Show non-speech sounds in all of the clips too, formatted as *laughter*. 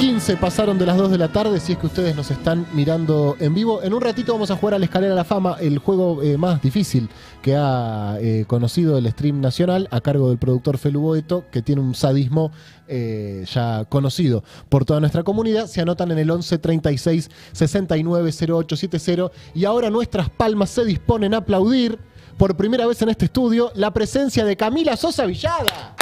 15 pasaron de las 2 de la tarde, si es que ustedes nos están mirando en vivo. En un ratito vamos a jugar a la escalera a la fama, el juego eh, más difícil que ha eh, conocido el stream nacional, a cargo del productor Felu Boeto, que tiene un sadismo eh, ya conocido por toda nuestra comunidad. Se anotan en el 1136-690870. y ahora nuestras palmas se disponen a aplaudir por primera vez en este estudio la presencia de Camila Sosa Villada.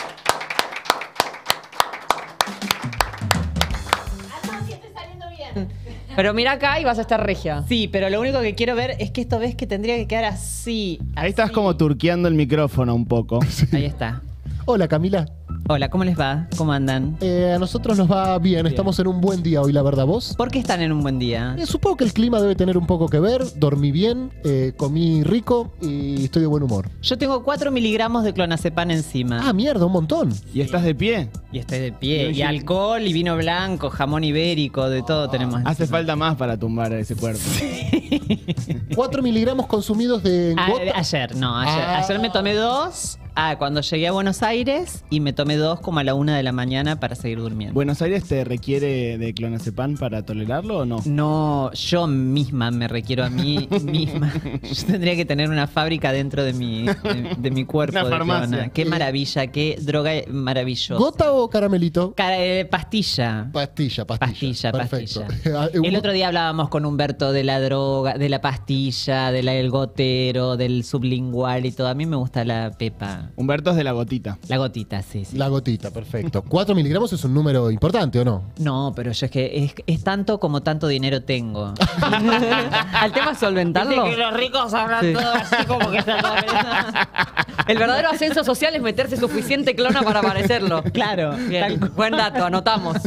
*laughs* Pero mira acá y vas a estar regia. Sí, pero lo único que quiero ver es que esto ves que tendría que quedar así. Ahí estás como turqueando el micrófono un poco. *laughs* Ahí está. Hola Camila. Hola, ¿cómo les va? ¿Cómo andan? Eh, a nosotros nos va bien. estamos en un buen día hoy, la verdad, vos. ¿Por qué están en un buen día? Eh, supongo que el clima debe tener un poco que ver, dormí bien, eh, comí rico y estoy de buen humor. Yo tengo 4 miligramos de clonazepam encima. Ah, mierda, un montón. ¿Y estás de pie? Y estoy de pie. Y, alcohol, y vino blanco, jamón ibérico, de todo ah, tenemos. Hace falta más para tumbar ese cuerpo. 4 miligramos consumidos de... ayer, no, ah. Ayer me tomé dos Ah, cuando llegué a Buenos Aires y me tomé dos como a la una de la mañana para seguir durmiendo. ¿Buenos Aires te requiere de clonazepam para tolerarlo o no? No, yo misma me requiero a mí *laughs* misma. yo tendría que tener una fábrica dentro de mi, de, mi cuerpo. de farmacia. Qué maravilla, qué droga maravillosa. ¿Gota o caramelito? Eh, pastilla. Pastilla, pastilla. Pastilla, pastilla. *laughs* El otro día hablábamos con Humberto de la droga, de la pastilla, del gotero, del sublingual y todo. A mí me gusta la pepa. Humberto es de la gotita. La gotita, sí, sí. La gotita, perfecto. ¿4 miligramos es un número importante o no? No, pero yo es que es, tanto como tanto dinero tengo. *laughs* Al tema solventarlo. Dice que los ricos hablan todo así como que están El verdadero ascenso social es meterse suficiente clona para parecerlo. Claro. Bien. Buen dato, anotamos. *laughs*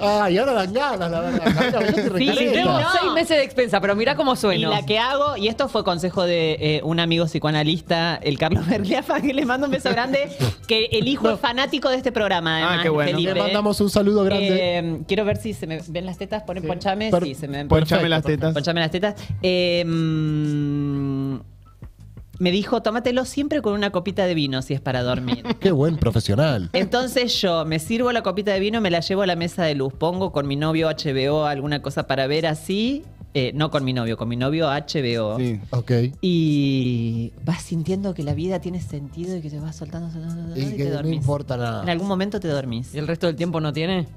Ay, ahora dan ganas, la verdad. Sí, tengo seis meses de expensa, pero mira cómo Y la que hago, y esto fue consejo de eh, un amigo psicoanalista, el Carlos *laughs* Berliafa, que le mando un beso grande, que el hijo es fanático de este programa, Ah, qué bueno. Este le mandamos un saludo grande. Eh, quiero ver si se me ven las tetas, ponen ponchame, Per- se me ven. Ponchame las tetas. Ponchame las tetas. Eh, mm, me dijo, tómatelo siempre con una copita de vino si es para dormir. *laughs* Qué buen profesional. Entonces yo me sirvo la copita de vino, me la llevo a la mesa de luz, pongo con mi novio HBO alguna cosa para ver así. Eh, no con mi novio, con mi novio HBO. Sí, ok. Y vas sintiendo que la vida tiene sentido y que te vas soltando, soltando, y, No importa nada. En algún momento te dormís. ¿Y el resto del tiempo no tiene?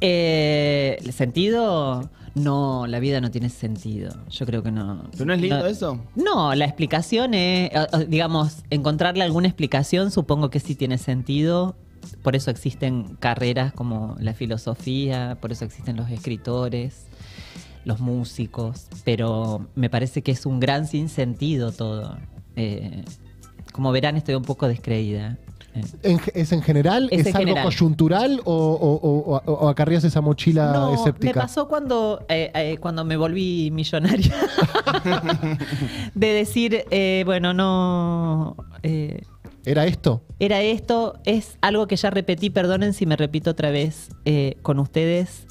Eh, ¿Sentido? no, la vida no tiene sentido. Yo creo que no. ¿Pero no es lindo eso? No, la explicación es, digamos, encontrarle alguna explicación supongo que sí tiene sentido. Por eso existen carreras como la filosofía, por eso existen los escritores, los músicos, pero me parece que es un gran sinsentido todo. Eh, como verán, estoy un poco descreída. ¿Es en general? ¿Es, algo coyuntural o, o, acarrías esa mochila no, escéptica? Me pasó cuando, eh, eh, cuando me volví millonaria. *laughs* de decir, eh, bueno, no. ¿Era esto? Era esto, es algo que ya repetí, perdonen si me repito otra vez con ustedes.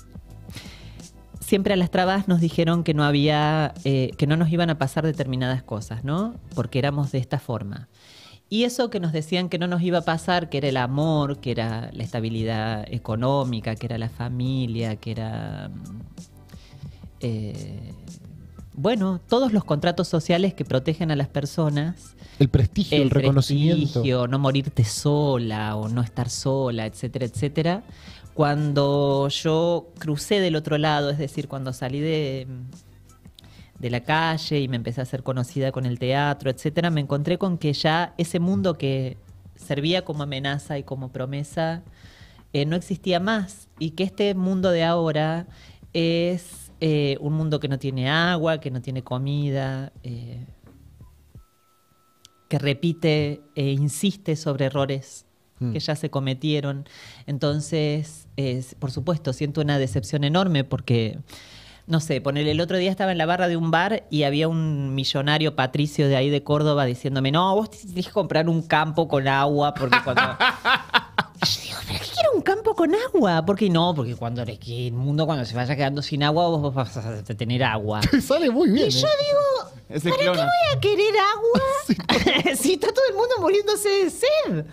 Siempre a las trabas nos dijeron que no había, que no nos iban a pasar determinadas cosas, ¿no? Porque éramos de esta forma. Y eso que nos decían que no nos iba a pasar, que era el amor, que era la estabilidad económica, que era la familia, que era... Mm, eh, bueno, todos los contratos sociales que protegen a las personas. El prestigio, el, el reconocimiento. Prestigio, no morirte sola o no estar sola, etcétera, etcétera. Cuando yo crucé del otro lado, es decir, cuando salí de, de la calle y me empecé a ser conocida con el teatro, etcétera, me encontré con que ya ese mundo que servía como amenaza y como promesa eh, no existía más y que este mundo de ahora es eh, un mundo que no tiene agua, que no tiene comida, eh, que repite e insiste sobre errores mm. que ya se cometieron. Entonces, por supuesto, siento una decepción enorme porque no sé, poner el otro día estaba en la barra de un bar y había un millonario patricio de ahí de Córdoba diciéndome, no, vos tenés que comprar un campo con agua, porque cuando... *laughs* Yo digo, ¿pero qué quiero un campo con agua? Porque no, porque cuando el mundo cuando se vaya quedando sin agua, vos, vas a tener agua. *laughs* sale muy bien. Y yo ¿eh? digo, ¿para qué voy a querer agua *laughs* si está todo el mundo muriéndose de sed?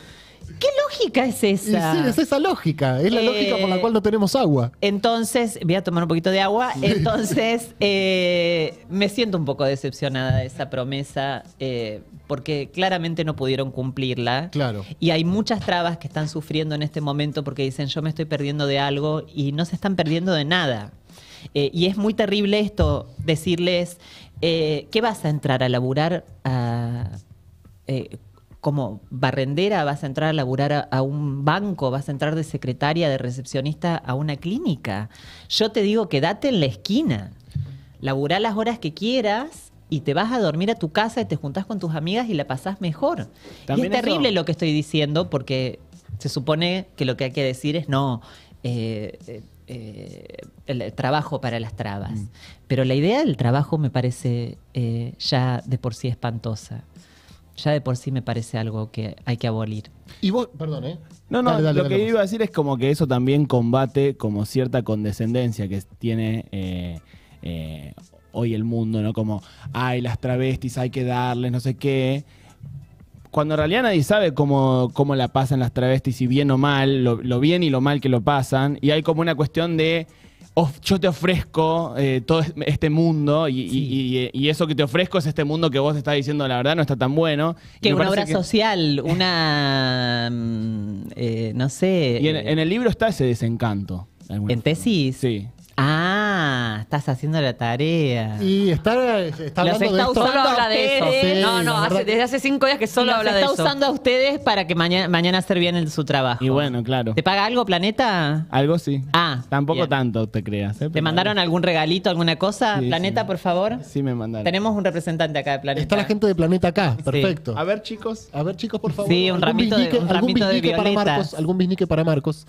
¿Qué lógica es esa? es esa lógica. Es la lógica por la eh, cual no tenemos agua. Entonces, voy a tomar un poquito de agua. Entonces, eh, me siento un poco decepcionada de esa promesa eh, porque claramente no pudieron cumplirla. Claro. Y hay muchas trabas que están sufriendo en este momento porque dicen, yo me estoy perdiendo de algo y no se están perdiendo de nada. y es muy terrible esto, decirles, ¿qué vas a entrar a laburar? A, como barrendera, vas a entrar a laburar a, un banco, vas a entrar de secretaria, de recepcionista a una clínica. Yo te digo, quédate en la esquina, laburá las horas que quieras y te vas a dormir a tu casa y te juntás con tus amigas y la pasás mejor. es terrible lo que estoy diciendo porque se supone que lo que hay que decir es no. Eh, eh, eh, el trabajo para las trabas. Mm. Pero la idea del trabajo me parece ya de por sí espantosa ya de por sí me parece algo que hay que abolir. Y vos, perdón, ¿eh? No, no, lo que iba a decir es como que eso también combate como cierta condescendencia que tiene eh, eh, hoy el mundo, ¿no? Como, ay, las travestis hay que darles, no sé qué. Cuando en realidad nadie sabe cómo, la pasan las travestis, si bien o mal, lo bien y lo mal que lo pasan. Y hay como una cuestión de Oh, yo te ofrezco eh, todo este mundo y, eso que te ofrezco es este mundo que vos estás diciendo la verdad no está tan bueno. Que una obra social, *laughs* una... Mm, eh, no sé. Y eh, en, el libro está ese desencanto. En tesis. Sí. Ah, estás haciendo la tarea. Y está, está hablando de no, no, desde hace cinco días que solo habla de eso. está usando a ustedes para que mañana, mañana hacer bien en su trabajo. Y bueno, claro. ¿Te paga algo, Planeta? Algo sí. Ah. Tampoco tanto, te creas. ¿Te mandaron algún regalito, alguna cosa? Planeta, por favor. Sí, me mandaron. Tenemos un representante acá de Planeta. Está la gente de Planeta acá, perfecto. A ver, chicos. A ver, chicos, por favor. Sí, un ramito, de, un Para Marcos, algún biznique para Marcos.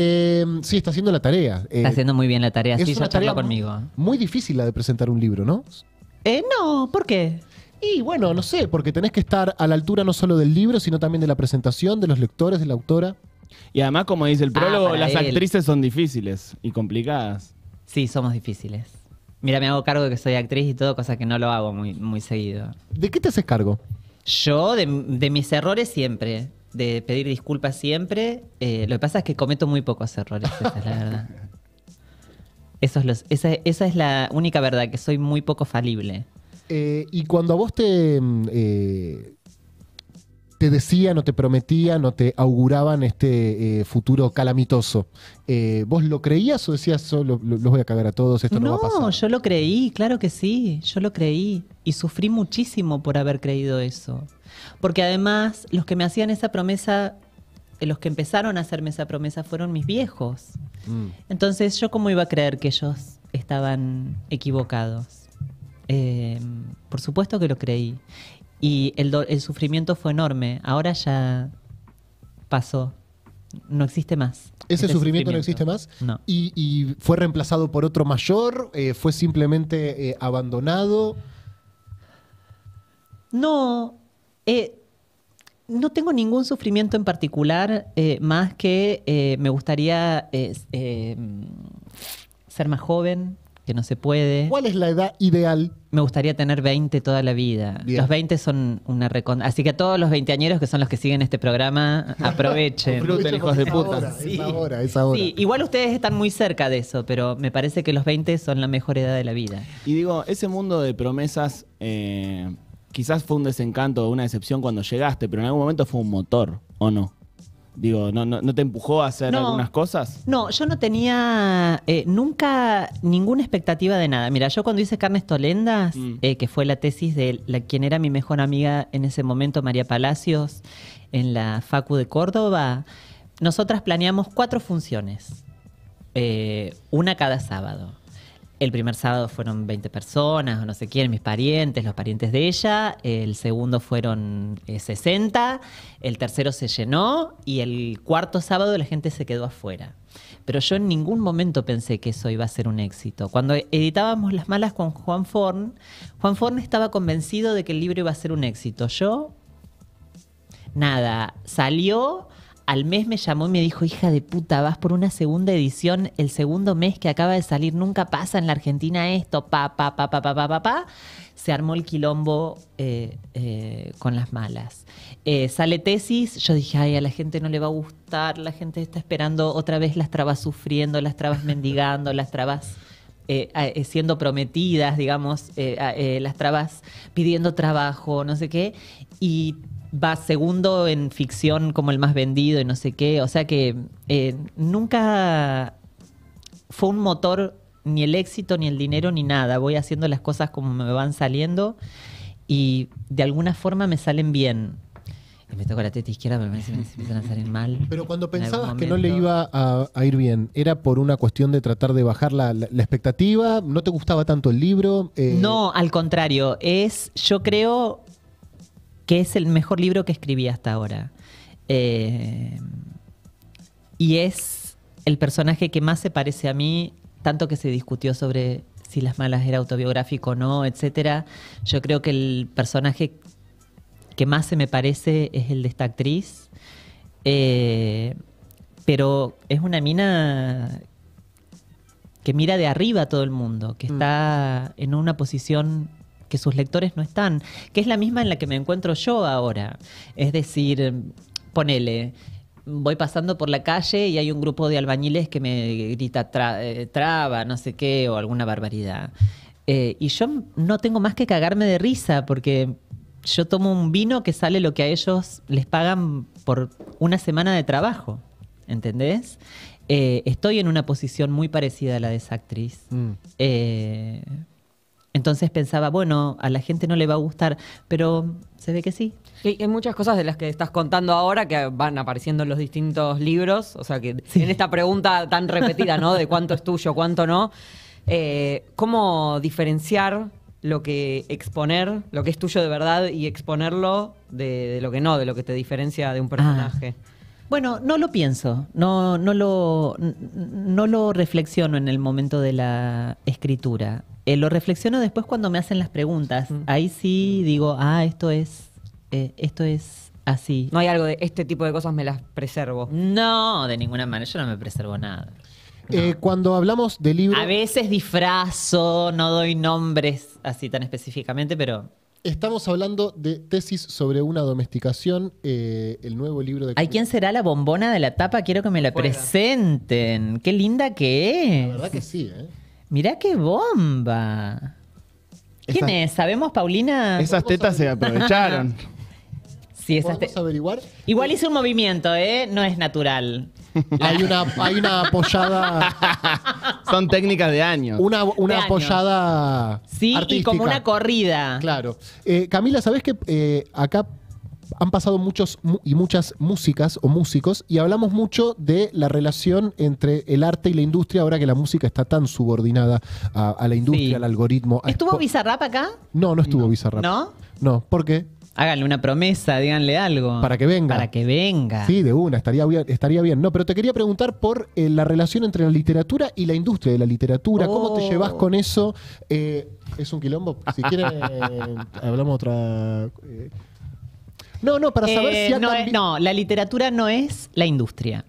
Em, sí, está haciendo la tarea. está eh, haciendo muy bien la tarea. sí, una tarea conmigo. Muy difícil la de presentar un libro, ¿no? Eh, no, ¿por qué? Y bueno, no sé, porque tenés que estar a la altura no solo del libro, sino también de la presentación, de los lectores, de la autora. Y además, como dice el ah, prólogo, las actrices son difíciles y complicadas. Sí, somos difíciles. Mira, me hago cargo de que soy actriz y todo, cosa que no lo hago muy, muy seguido. ¿De qué te haces cargo? Yo, de mis errores siempre de pedir disculpas siempre. Eh, lo que pasa es que cometo muy pocos errores, esa es la verdad. *laughs* Eso es esa, es la única verdad, que soy muy poco falible. Eh, y cuando a vos te, mm, eh, te decían o te prometían o te auguraban este futuro calamitoso, ¿vos lo creías o decías, los voy a cagar a todos, esto no va a pasar? No, yo lo creí, claro que sí, yo lo creí. Y sufrí muchísimo por haber creído eso. Porque además, los que me hacían esa promesa, eh, los que empezaron a hacerme esa promesa fueron mis viejos. Mm. Entonces, ¿yo cómo iba a creer que ellos estaban equivocados? Eh, por supuesto que lo creí. Y el, el sufrimiento fue enorme. Ahora ya pasó no existe más. Ese este sufrimiento, no existe más. No. Y, fue reemplazado por otro mayor? Eh, ¿Fue simplemente abandonado? No, eh, no tengo ningún sufrimiento en particular, eh, más que eh, me gustaría ser más joven, que no se puede. ¿Cuál es la edad ideal? Me gustaría tener 20 toda la vida. Los 20 son una recon... Así que a todos los veinteañeros que son los que siguen este programa, *laughs* aprovechen. Disfruten, hijos de puta. Es ahora, es ahora. Igual ustedes están muy cerca de eso, pero me parece que los 20 son la mejor edad de la vida. Y digo, ese mundo de promesas quizás fue un desencanto o una decepción cuando llegaste, pero en algún momento fue un motor, ¿o no? Digo, ¿no, te empujó a hacer algunas cosas? No, yo no tenía eh, nunca ninguna expectativa de nada. Mira, yo cuando hice Carnes Tolendas, mm. eh, que fue la tesis de quien era mi mejor amiga en ese momento, María Palacios, en la Facu de Córdoba, nosotras planeamos cuatro funciones, eh, una cada sábado. El primer sábado fueron 20 personas, o no sé quién, mis parientes, los parientes de ella. El segundo fueron 60. Eh, el tercero se llenó. Y el cuarto sábado la gente se quedó afuera. Pero yo en ningún momento pensé que eso iba a ser un éxito. Cuando editábamos Las Malas con Juan Forn, Juan Forn estaba convencido de que el libro iba a ser un éxito. Yo, nada, salió al mes me llamó y me dijo, hija de puta, vas por una segunda edición, el segundo mes que acaba de salir, nunca pasa en la Argentina esto, pa, pa, pa, pa, pa, Se armó el quilombo eh, eh, con las malas. Eh, sale tesis, yo dije, ay, a la gente no le va a gustar, la gente está esperando otra vez las trabas sufriendo, las trabas mendigando, las trabas... siendo prometidas, digamos, las trabas pidiendo trabajo, no sé qué. Y va segundo en ficción como el más vendido y no sé qué. O sea que eh, nunca fue un motor ni el éxito, ni el dinero, ni nada. Voy haciendo las cosas como me van saliendo y de alguna forma me salen bien. me toca la teta izquierda, pero me, me empiezan a salir mal. Pero cuando pensabas que no le iba a, ir bien, ¿era por una cuestión de tratar de bajar la, expectativa? ¿No te gustaba tanto el libro? Eh, no, al contrario. Es, yo creo, que es el mejor libro que escribí hasta ahora. Eh, y es el personaje que más se parece a mí, tanto que se discutió sobre si Las Malas era autobiográfico o no, etc. Yo creo que el personaje que más se me parece es el de esta actriz. Eh, pero es una mina que mira de arriba a todo el mundo, que mm. está en una posición que sus lectores no están, que es la misma en la que me encuentro yo ahora. Es decir, ponele, voy pasando por la calle y hay un grupo de albañiles que me grita eh, traba, no sé qué, o alguna barbaridad. Eh, y yo no tengo más que cagarme de risa porque yo tomo un vino que sale lo que a ellos les pagan por una semana de trabajo, ¿entendés? Eh, estoy en una posición muy parecida a la de esa actriz. Mm. Entonces pensaba, bueno, a la gente no le va a gustar, pero se ve que sí. hay muchas cosas de las que estás contando ahora que van apareciendo en los distintos libros, o sea que en esta pregunta tan repetida, ¿no? De cuánto es tuyo, cuánto no, eh, ¿cómo diferenciar lo que exponer, lo que es tuyo de verdad y exponerlo de, lo que no, de lo que te diferencia de un ah. personaje? Bueno, no lo pienso, no, no, lo, no lo reflexiono en el momento de la escritura. Eh, lo reflexiono después cuando me hacen las preguntas. Ahí sí digo, ah, esto es, eh, esto es así. No hay algo de este tipo de cosas me las preservo. No, de ninguna manera, yo no me preservo nada. Eh, cuando hablamos de libros... A veces disfrazo, no doy nombres así tan específicamente, pero... Estamos hablando de tesis sobre una domesticación, el nuevo libro de... ¿Hay quién será la bombona de la tapa? Quiero que me la presenten. Qué linda que es. La verdad que sí, ¿eh? Mirá qué bomba. ¿Quién es? ¿Sabemos, Paulina? Esas tetas se aprovecharon. *laughs* Sí, averiguar? Igual hice un movimiento, ¿eh? No es natural. *laughs* Hay una, hay apoyada, *laughs* Son técnicas de años. una, una apoyada Sí, y como una corrida. Claro. Eh, Camila, sabes que eh, acá han pasado muchos y muchas músicas o músicos y hablamos mucho de la relación entre el arte y la industria ahora que la música está tan subordinada a, la industria, al algoritmo. Ah, ¿Estuvo bizarra Bizarrap acá? No, no estuvo bizarra No, ¿por qué? Háganle una promesa, díganle algo. Para que venga. Para que venga. Sí, de una, estaría bien. Estaría bien. No, pero te quería preguntar por eh, la relación entre la literatura y la industria de la literatura. ¿Cómo te oh. llevas con eso? Eh, es un quilombo. Si quieren, *laughs* eh, hablamos otra. No, no, para saber eh, si no, la literatura no es la industria.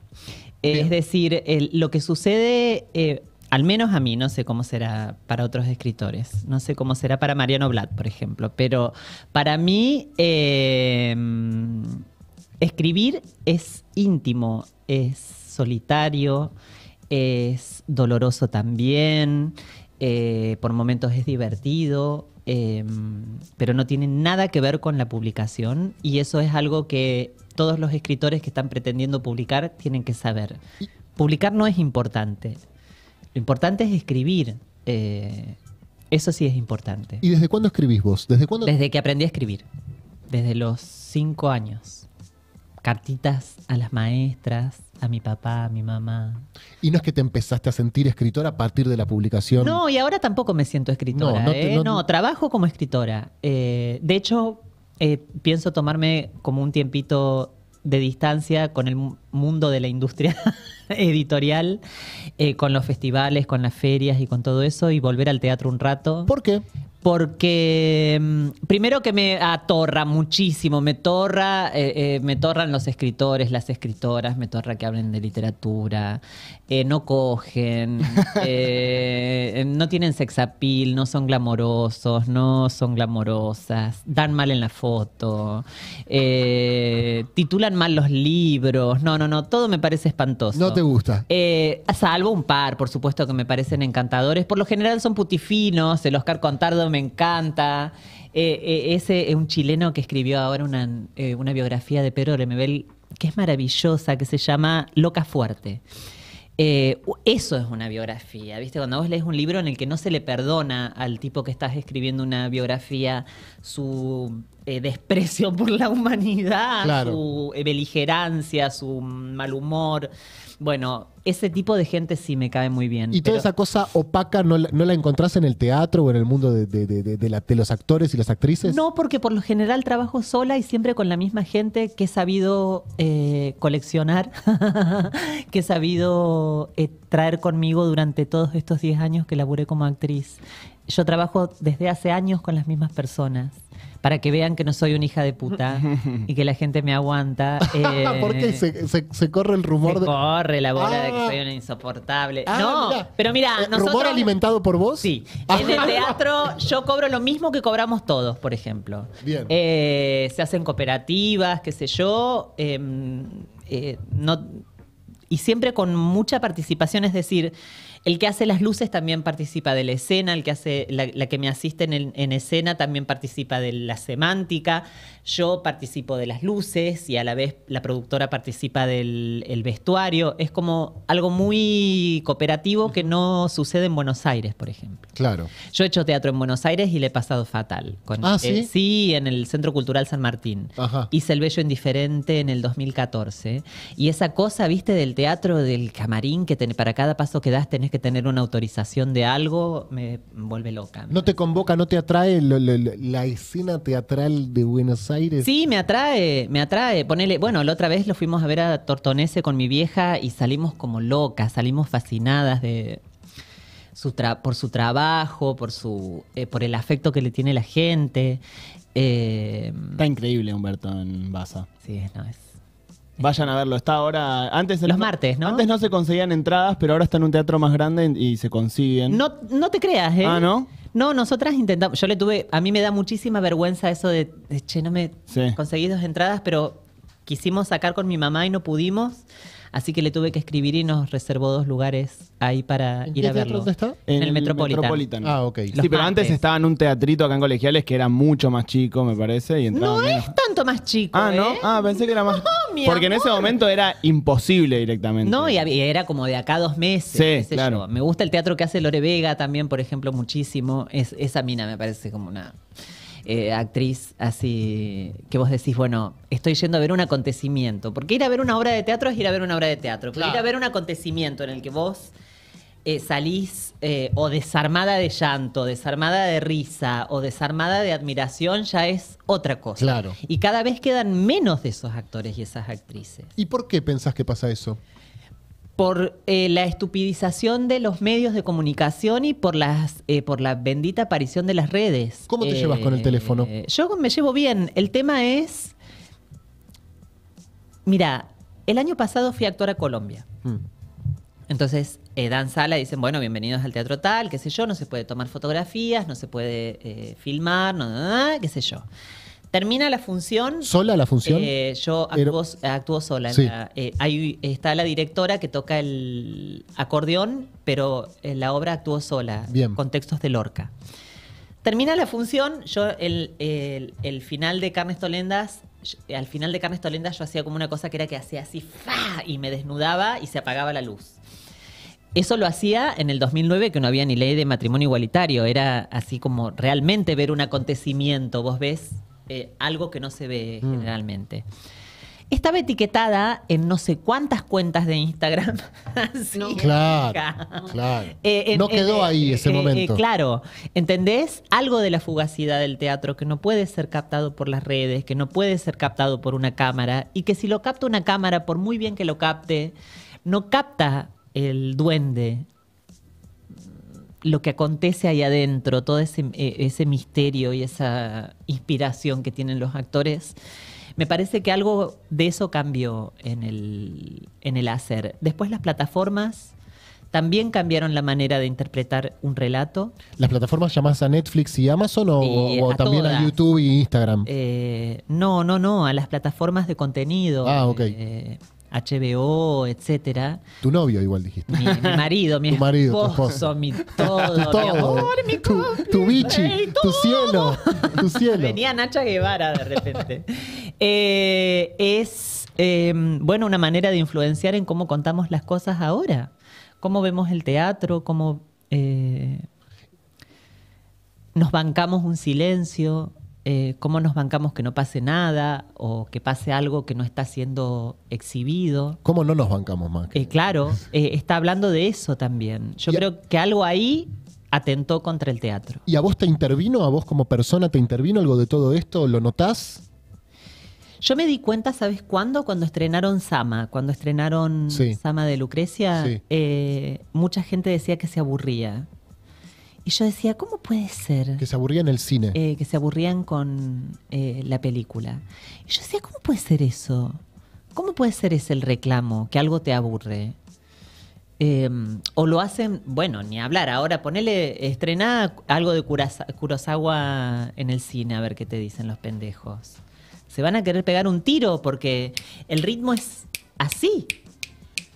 Eh, es decir, lo que sucede, eh, al menos a mí, no sé cómo será para otros escritores, no sé cómo será para Mariano Blatt, por ejemplo, pero para mí escribir es íntimo, es solitario, es doloroso también, por momentos es divertido, Em, pero no tiene nada que ver con la publicación y eso es algo que todos los escritores que están pretendiendo publicar tienen que saber. Publicar no es importante, lo importante es escribir. Eh, eso sí es importante. ¿Y desde cuándo escribís vos? ¿Desde cuándo? Desde que aprendí a escribir, desde los cinco años. Cartitas a las maestras, a mi papá, a mi mamá. Y no es que te empezaste a sentir escritora a partir de la publicación. No, y ahora tampoco me siento escritora. No, ¿eh? trabajo como escritora. Eh, de hecho, eh, pienso tomarme como un tiempito de distancia con el mundo de la industria *laughs* editorial, con los festivales, con las ferias y con todo eso, y volver al teatro un rato. ¿Por qué? porque mm, primero que me atorra muchísimo, me torra, eh, eh, me torran los escritores, las escritoras, me torra que hablen de literatura, eh, no cogen, *laughs* no tienen sex appeal, no son glamorosos, no son glamorosas, dan mal en la foto, titulan mal los libros, no, no, no, todo me parece espantoso. No te gusta. salvo un par, por supuesto, que me parecen encantadores. Por lo general son putifinos, el Oscar Contardo me encanta. Eh, eh, ese es un chileno que escribió ahora una, eh, una biografía de Pedro Lemebel que es maravillosa, que se llama Loca Fuerte. eso es una biografía, ¿viste? Cuando vos lees un libro en el que no se le perdona al tipo que estás escribiendo una biografía su desprecio *laughs* por la humanidad, su beligerancia, su mal humor. Bueno, ese tipo de gente sí me cae muy bien. ¿Y toda esa cosa opaca no la, encontrás en el teatro o en el mundo de, los actores y las actrices? No, porque por lo general trabajo sola y siempre con la misma gente que he sabido eh, coleccionar, *laughs* que he sabido eh, traer conmigo durante todos estos 10 años que laburé como actriz. Yo trabajo desde hace años con las mismas personas para que vean que no soy una hija de puta y que la gente me aguanta. *laughs* Porque eh, se, corre el rumor de... Corre la bola de que ah. soy una insoportable. Ah, no, pero mira, eh, nosotros... ¿Rumor alimentado por vos? Sí. Ah. En el teatro yo cobro lo mismo que cobramos todos, por ejemplo. Bien. Eh, se hacen cooperativas, qué sé yo. Em, no, y siempre con mucha participación, es decir, el que hace las luces también participa de la escena, el que hace la, que me asiste en, escena también participa de la semántica, yo participo de las luces y a la vez la productora participa del vestuario. Es como algo muy cooperativo que no sucede en Buenos Aires, por ejemplo. Claro. Yo he hecho teatro en Buenos Aires y le he pasado fatal. Ah, sí. Eh, sí, en el Centro Cultural San Martín. Hice el Bello Indiferente en el 2014 y esa cosa, viste, del teatro, del camarín, que para cada paso que das tenés que tener una autorización de algo, me vuelve loca. ¿No te convoca, no te atrae la escena teatral de Buenos Aires? Sí, me atrae, me atrae. Ponele, bueno, la otra vez lo fuimos a ver a Tortonese con mi vieja y salimos como locas, salimos fascinadas de, su por su trabajo, por su eh, por el afecto que le tiene la gente. Eh, Está increíble Humberto en Baza. Sí, no, es Vayan a verlo. Está ahora. Antes Los martes, ¿no? Antes no se conseguían entradas, pero ahora está en un teatro más grande y se consiguen. No, no te creas, ¿eh? Ah, ¿no? No, nosotras intentamos. Yo le tuve. A mí me da muchísima vergüenza eso de, che, no me sí. conseguí dos entradas, pero quisimos sacar con mi mamá y no pudimos. Así que le tuve que escribir y nos reservó dos lugares ahí para ir a verlo. está? En, el Metropolitano. Ah, ok. sí, pero antes estaba en un teatrito acá en Colegiales que era mucho más chico, me parece. Y no es tanto más chico. Ah, ¿no? ¿eh? Ah, pensé que era más. *laughs* Porque en ese momento era imposible directamente. No, y era como de acá dos meses. Sí, claro. Me gusta el teatro que hace Lore Vega también, por ejemplo, muchísimo. Es, esa mina me parece como una. Eh, actriz así que vos decís, bueno, estoy yendo a ver un acontecimiento? Porque ir a ver una obra de teatro es ir a ver una obra de teatro, ir a ver un acontecimiento en el que vos eh, salís eh, o desarmada de llanto, desarmada de risa o desarmada de admiración ya es otra cosa. Claro. Y cada vez quedan menos de esos actores y esas actrices. ¿Y por qué pensás que pasa eso? por eh, la estupidización de los medios de comunicación y por las eh, por la bendita aparición de las redes. ¿Cómo te llevas con el eh, teléfono? Yo me llevo bien. El tema es, mira, el año pasado fui a actor a Colombia. Mm. Entonces dan sala y dicen, bueno, bienvenidos al teatro tal, qué sé yo, no se puede tomar fotografías, no se puede filmar, no, qué sé yo. Termina la función. ¿Sola la función? Eh, yo actúo, sola. ahí eh, está la directora que toca el acordeón, pero eh, la obra actuó sola, Bien. con textos de Lorca. Termina la función, yo el, final de al final de Carnes Tolendas yo hacía como una cosa que era que hacía así, ¡fa! y me desnudaba y se apagaba la luz. Eso lo hacía en el 2009, que no había ni ley de matrimonio igualitario. Era así como realmente ver un acontecimiento. Vos ves eh, algo que no se ve mm. generalmente. Estaba etiquetada en no sé cuántas cuentas de Instagram. *laughs* claro. Eh, no quedó eh, ahí ese momento. claro. ¿Entendés? Algo de la fugacidad del teatro que no puede ser captado por las redes, que no puede ser captado por una cámara y que si lo capta una cámara, por muy bien que lo capte, no capta el duende, lo que acontece ahí adentro, todo eh, ese, misterio y esa inspiración que tienen los actores, me parece que algo de eso cambió en el, en el hacer. Después las plataformas también cambiaron la manera de interpretar un relato. ¿Las plataformas llamadas a Netflix y Amazon o, también a YouTube y Instagram? Eh, no, no, no, a las plataformas de contenido. Ah, ok. Eh, HBO, etcétera. Tu novio igual dijiste. Mi, marido, mi *laughs* esposo, *laughs* tu mi todo, tu todo, mi amor, mi tu, tu bichi, tu cielo, tu cielo. Venía Nacha Guevara de repente. Eh, es em, bueno una manera de influenciar en cómo contamos las cosas ahora, cómo vemos el teatro, cómo eh, nos bancamos un silencio, eh, cómo nos bancamos que no pase nada o que pase algo que no está siendo exhibido. ¿Cómo no nos bancamos más? Eh, claro, eh, está hablando de eso también. Yo creo que algo ahí atentó contra el teatro. ¿Y a vos te intervino, a vos como persona te intervino algo de todo esto? ¿Lo notás? Yo me di cuenta, ¿sabes cuándo? Cuando estrenaron Sama, cuando estrenaron Sama de Lucrecia, mucha gente decía que se aburría y yo decía, ¿cómo puede ser? Que se aburrían el cine. Eh, que se aburrían con eh, la película. Y yo decía, ¿cómo puede ser eso? ¿Cómo puede ser ese el reclamo, que algo te aburre? Em, o lo hacen, bueno, ni hablar. Ahora ponele, estrená algo de Kurosawa en el cine, a ver qué te dicen los pendejos. Se van a querer pegar un tiro porque el ritmo es así.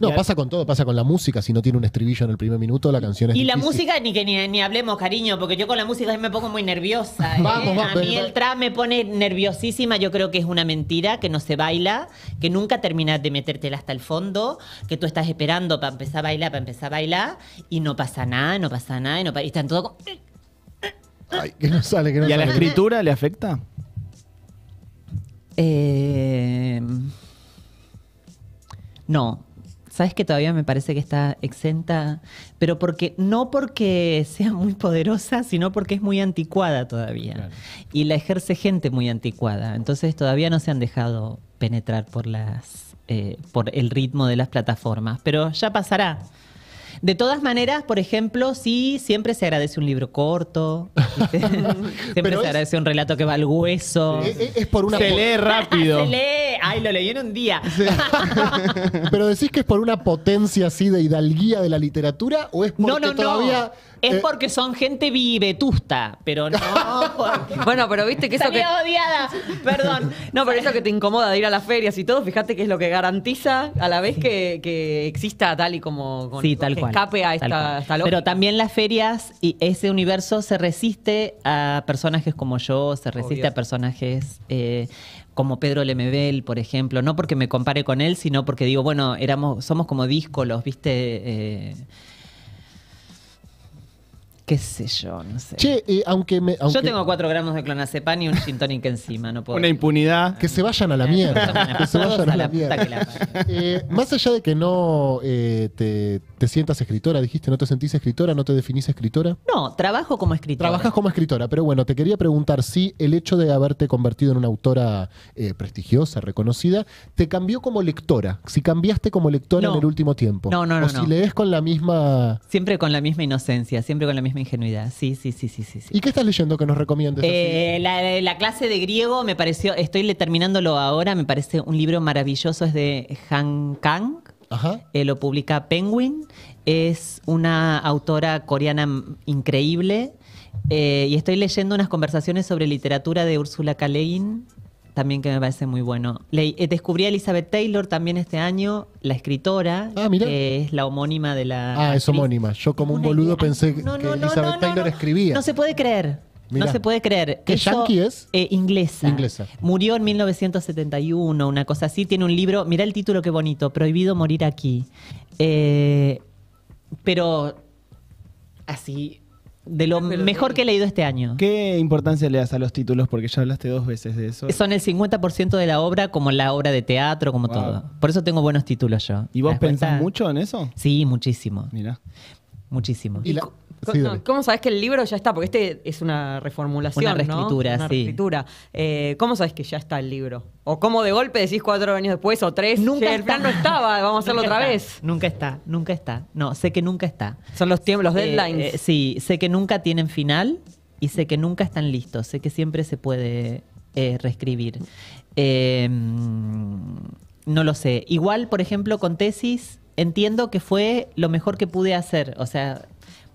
No, pasa con todo, pasa con la música. Si no tiene un estribillo en el primer minuto, la canción es. Y la música, ni que ni, hablemos, cariño, porque yo con la música me pongo muy nerviosa. ¿eh? vamos, vamos, a mí el trap me pone nerviosísima. Yo creo que es una mentira, que no se baila, que nunca terminas de metértela hasta el fondo, que tú estás esperando para empezar a bailar, para empezar a bailar, y no pasa nada, no pasa nada, y, no están todo. Ay, que no sale, no ¿Y a la escritura le afecta? Eh... No, ¿Sabes que todavía me parece que está exenta? Pero porque no porque sea muy poderosa, sino porque es muy anticuada todavía. Y la ejerce gente muy anticuada. Entonces todavía no se han dejado penetrar por las eh, por el ritmo de las plataformas. Pero ya pasará. De todas maneras, por ejemplo, sí, siempre se agradece un libro corto, *laughs* siempre se agradece un relato que va al hueso. Es, por una Se lee rápido. *laughs* Se lee. Ay, lo leí en un día. *laughs* Pero decís que es por una potencia así de hidalguía de la literatura o es porque No, no, todavía no. Es eh, porque son gente vivetusta, pero no Bueno, pero viste que eso que... odiada. Perdón. No, pero eso que te incomoda de ir a las ferias y todo, fíjate que es lo que garantiza a la vez que, exista tal y como... Sí, tal cual. Pero también las ferias y ese universo se resiste a personajes como yo, se resiste a personajes eh, como Pedro Lemebel, por ejemplo. No porque me compare con él, sino porque digo, bueno, éramos, somos como díscolos, ¿viste? Eh, qué sé yo, no sé. Che, aunque Yo tengo cuatro gramos de clonazepam y un gin encima, no puedo. Una impunidad. Que se vayan a la mierda. Que se vayan a la mierda. Eh, más allá de que no eh, te, sientas escritora, dijiste, no te sentís escritora, no te definís escritora. No, trabajo como escritora. Trabajas como escritora, pero bueno, te quería preguntar si el hecho de haberte convertido en una autora eh, prestigiosa, reconocida, te cambió como lectora, si cambiaste como lectora en el último tiempo. No, no, no, O si lees con la misma... Siempre con la misma inocencia, siempre con la misma mi ingenuidad. Sí, sí, sí, sí, sí. ¿Y qué estás leyendo que nos recomiendes? Eh, la, clase de griego me pareció, estoy terminándolo ahora, me parece un libro maravilloso, es de Han Kang. Ajá. Eh, lo publica Penguin. Es una autora coreana increíble. Eh, y estoy leyendo unas conversaciones sobre literatura de Úrsula Kalein también que me parece muy bueno. Le, eh, descubrí a Elizabeth Taylor también este año, la escritora, ah, que es la homónima de la... Ah, es homónima. Yo como un boludo pensé que Elizabeth Taylor escribía. No se puede creer. No se puede creer. que yankee es? Eh, inglesa. Inglesa. Murió en 1971, una cosa así. Tiene un libro, mirá el título, qué bonito, Prohibido morir aquí. Eh, pero así de lo mejor que he leído este año. ¿Qué importancia le das a los títulos? Porque ya hablaste dos veces de eso. Son el 50% de la obra, como la obra de teatro, como todo. Por eso tengo buenos títulos yo. ¿Y vos pensás mucho en eso? Sí, muchísimo. Mira. Muchísimo. ¿Y la, ¿Cómo sabes que el libro ya está? Porque este es una reformulación. Una reescritura, ¿no? una Reescritura. Eh, ¿Cómo sabes que ya está el libro? ¿O cómo de golpe decís cuatro años después o tres? Nunca el plan no estaba, vamos a hacerlo otra vez. Nunca está, nunca está. No, sé que nunca está. Son los tiempos, los eh, deadlines. Eh, sí, sé que nunca tienen final y sé que nunca están listos. Sé que siempre se puede reescribir. Em, no lo sé. Igual, por ejemplo, con tesis entiendo que fue lo mejor que pude hacer. O sea,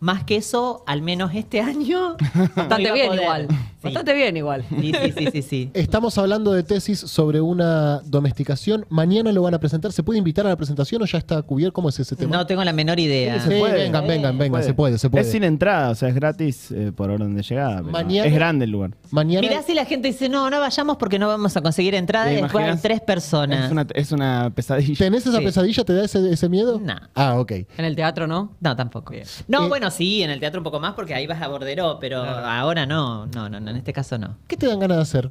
más que eso, al menos este año, *laughs* bastante bien igual. Bastante bien igual. Sí, sí, sí, Estamos hablando de tesis sobre una domesticación. Mañana lo van a presentar. ¿Se puede invitar a la presentación o ya está cubierto? ¿Cómo es ese tema? No tengo la menor idea. se puede. Vengan, vengan, vengan, se puede, se puede. Es sin entrada, o sea, es gratis eh, por orden de llegada. es grande el lugar. Mañana. Mirá si la gente dice, no, no vayamos porque no vamos a conseguir entrada y después hay tres personas. Es una, pesadilla. ¿Tenés esa pesadilla? ¿Te da ese, miedo? No. Ah, ok. En el teatro, ¿no? No, tampoco. No, eh, bueno, sí, en el teatro un poco más porque ahí vas a bordero, pero ahora no, no, no, en este caso no. ¿Qué te dan ganas de hacer?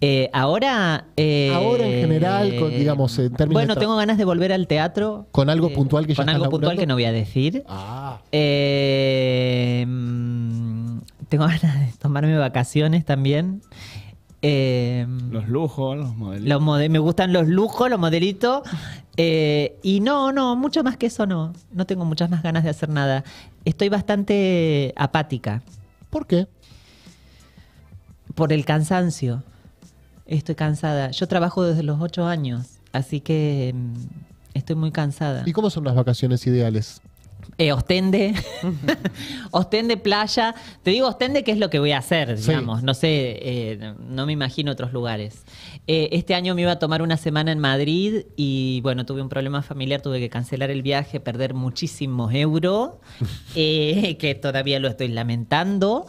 Eh, ahora. Eh, ahora en general, digamos, en términos. Bueno, tengo ganas de volver al teatro. Con algo eh, puntual que ya Con algo puntual que no voy a decir. Ah. Mm, tengo *laughs* ganas de tomarme vacaciones también. los lujos, los modelitos. me gustan los lujos, los modelitos. y no, no, mucho más que eso no. No tengo muchas más ganas de hacer nada. Estoy bastante apática. ¿Por qué? por el cansancio. Estoy cansada. Yo trabajo desde los ocho años, así que mm, estoy muy cansada. ¿Y cómo son las vacaciones ideales? Eh, ostende, *laughs* Ostende, playa. Te digo Ostende, que es lo que voy a hacer, digamos. No sé, eh, no me imagino otros lugares. Eh, este año me iba a tomar una semana en Madrid y bueno, tuve un problema familiar, tuve que cancelar el viaje, perder muchísimos euros, *laughs* que todavía lo estoy lamentando.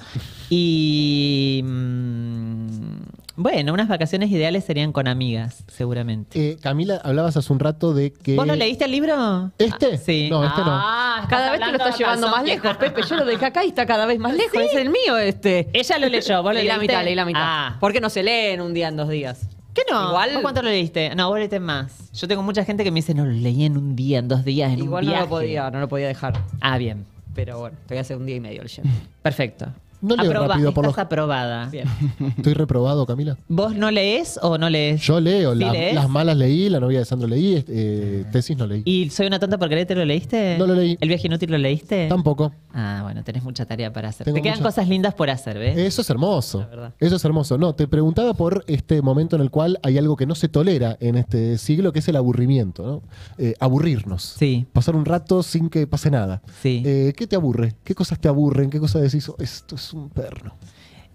Y. Mm, bueno, unas vacaciones ideales serían con amigas, seguramente. Eh, Camila, hablabas hace un rato de que. ¿Vos no leíste el libro? ¿Este? Ah, sí. No, este ah, Cada vez te lo estás llevando más lejos, Pepe. Yo lo dejé acá y está cada vez más ah, lejos. Es el mío este. Ella lo leyó, vos leí *laughs* la mitad, leí la mitad. Ah. ¿Por qué no se lee en un día, en dos días? ¿Qué no? Igual. cuánto lo leíste? No, vos leíste más. Yo tengo mucha gente que me dice, no, lo leí en un día, en dos días, en Igual un Igual no lo podía, no lo podía dejar. Ah, bien. Pero bueno, te voy a hacer un día y medio el *laughs* show. Perfecto. No leo rápido por aprobada. *laughs* Estoy reprobado, Camila. ¿Vos no lees o no lees? Yo leo. Las malas leí, La novia de Sandro leí, este, eh, ah. tesis no leí. ¿Y Soy una tonta porque leíte lo leíste? No lo leí. ¿El viaje inútil lo leíste? Tampoco. Ah, bueno, tenés mucha tarea para hacer. te quedan cosas lindas por hacer, ¿ves? Eso es hermoso. Eso es hermoso. No, te preguntaba por este momento en el cual hay algo que no se tolera en este siglo, que es el aburrimiento, ¿no? Eh, aburrirnos. Sí. Pasar un rato sin que pase nada. Sí. Eh, ¿Qué te aburre? ¿Qué cosas te aburren? ¿Qué cosas decís? Oh, esto es un perro.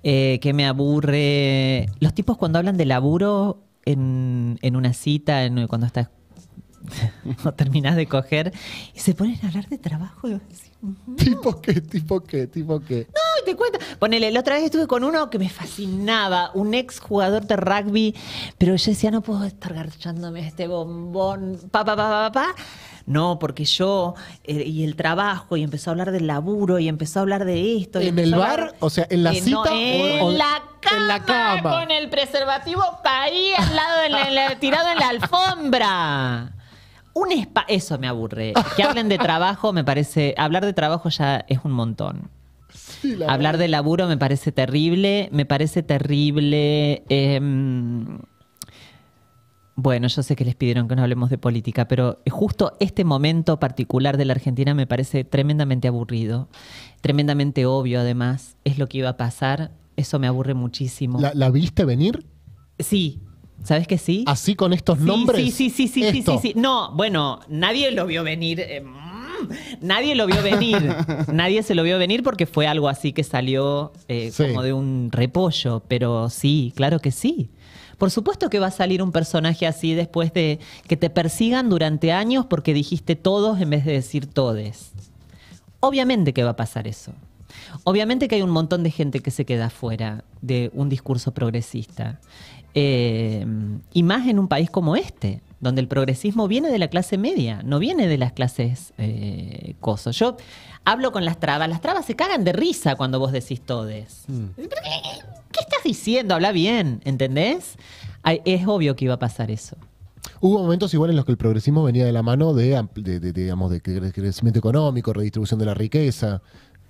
Eh, que me aburre. Los tipos cuando hablan de laburo en, una cita, cuando estás *laughs* o terminás de coger, y se ponen a hablar de trabajo. Y ¿Tipo qué? ¿Tipo qué? ¿Tipo qué? No, te cuento. Ponele, la otra vez estuve con uno que me fascinaba, un ex jugador de rugby, pero yo decía, no puedo estar garchándome este bombón, No, porque yo, eh, y el trabajo, y empezó a hablar del laburo, y empezó a hablar de esto. ¿En el bar? o sea, ¿en la cita? en, o, la cama, en, la Con el preservativo ahí, al lado, en la, tirado en la alfombra un eso me aburre. Que hablen de trabajo, me parece, hablar de trabajo ya es un montón. Hablar de laburo me parece terrible, me parece terrible. Em, bueno, yo sé que les pidieron que no hablemos de política, pero justo este momento particular de la Argentina me parece tremendamente aburrido, tremendamente obvio además, es lo que iba a pasar, eso me aburre muchísimo. ¿La, viste venir? Sí, ¿Sabes que sí? Así con estos nombres. Sí, sí, sí, sí, sí, sí, No, bueno, nadie lo vio venir. Em, *laughs* Nadie lo vio venir. *laughs* Nadie se lo vio venir porque fue algo así que salió eh, como de un repollo. Pero sí, claro que sí. Por supuesto que va a salir un personaje así después de que te persigan durante años porque dijiste todos en vez de decir todes. Obviamente que va a pasar eso. Obviamente que hay un montón de gente que se queda fuera de un discurso progresista. Eh, y más en un país como este, donde el progresismo viene de la clase media, no viene de las clases eh, Yo hablo con las trabas, las trabas se cagan de risa cuando vos decís todes. Mm. ¿Qué, estás diciendo? Habla bien, ¿entendés? es obvio que iba a pasar eso. Hubo momentos igual en los que el progresismo venía de la mano de, de digamos, de crecimiento económico, redistribución de la riqueza,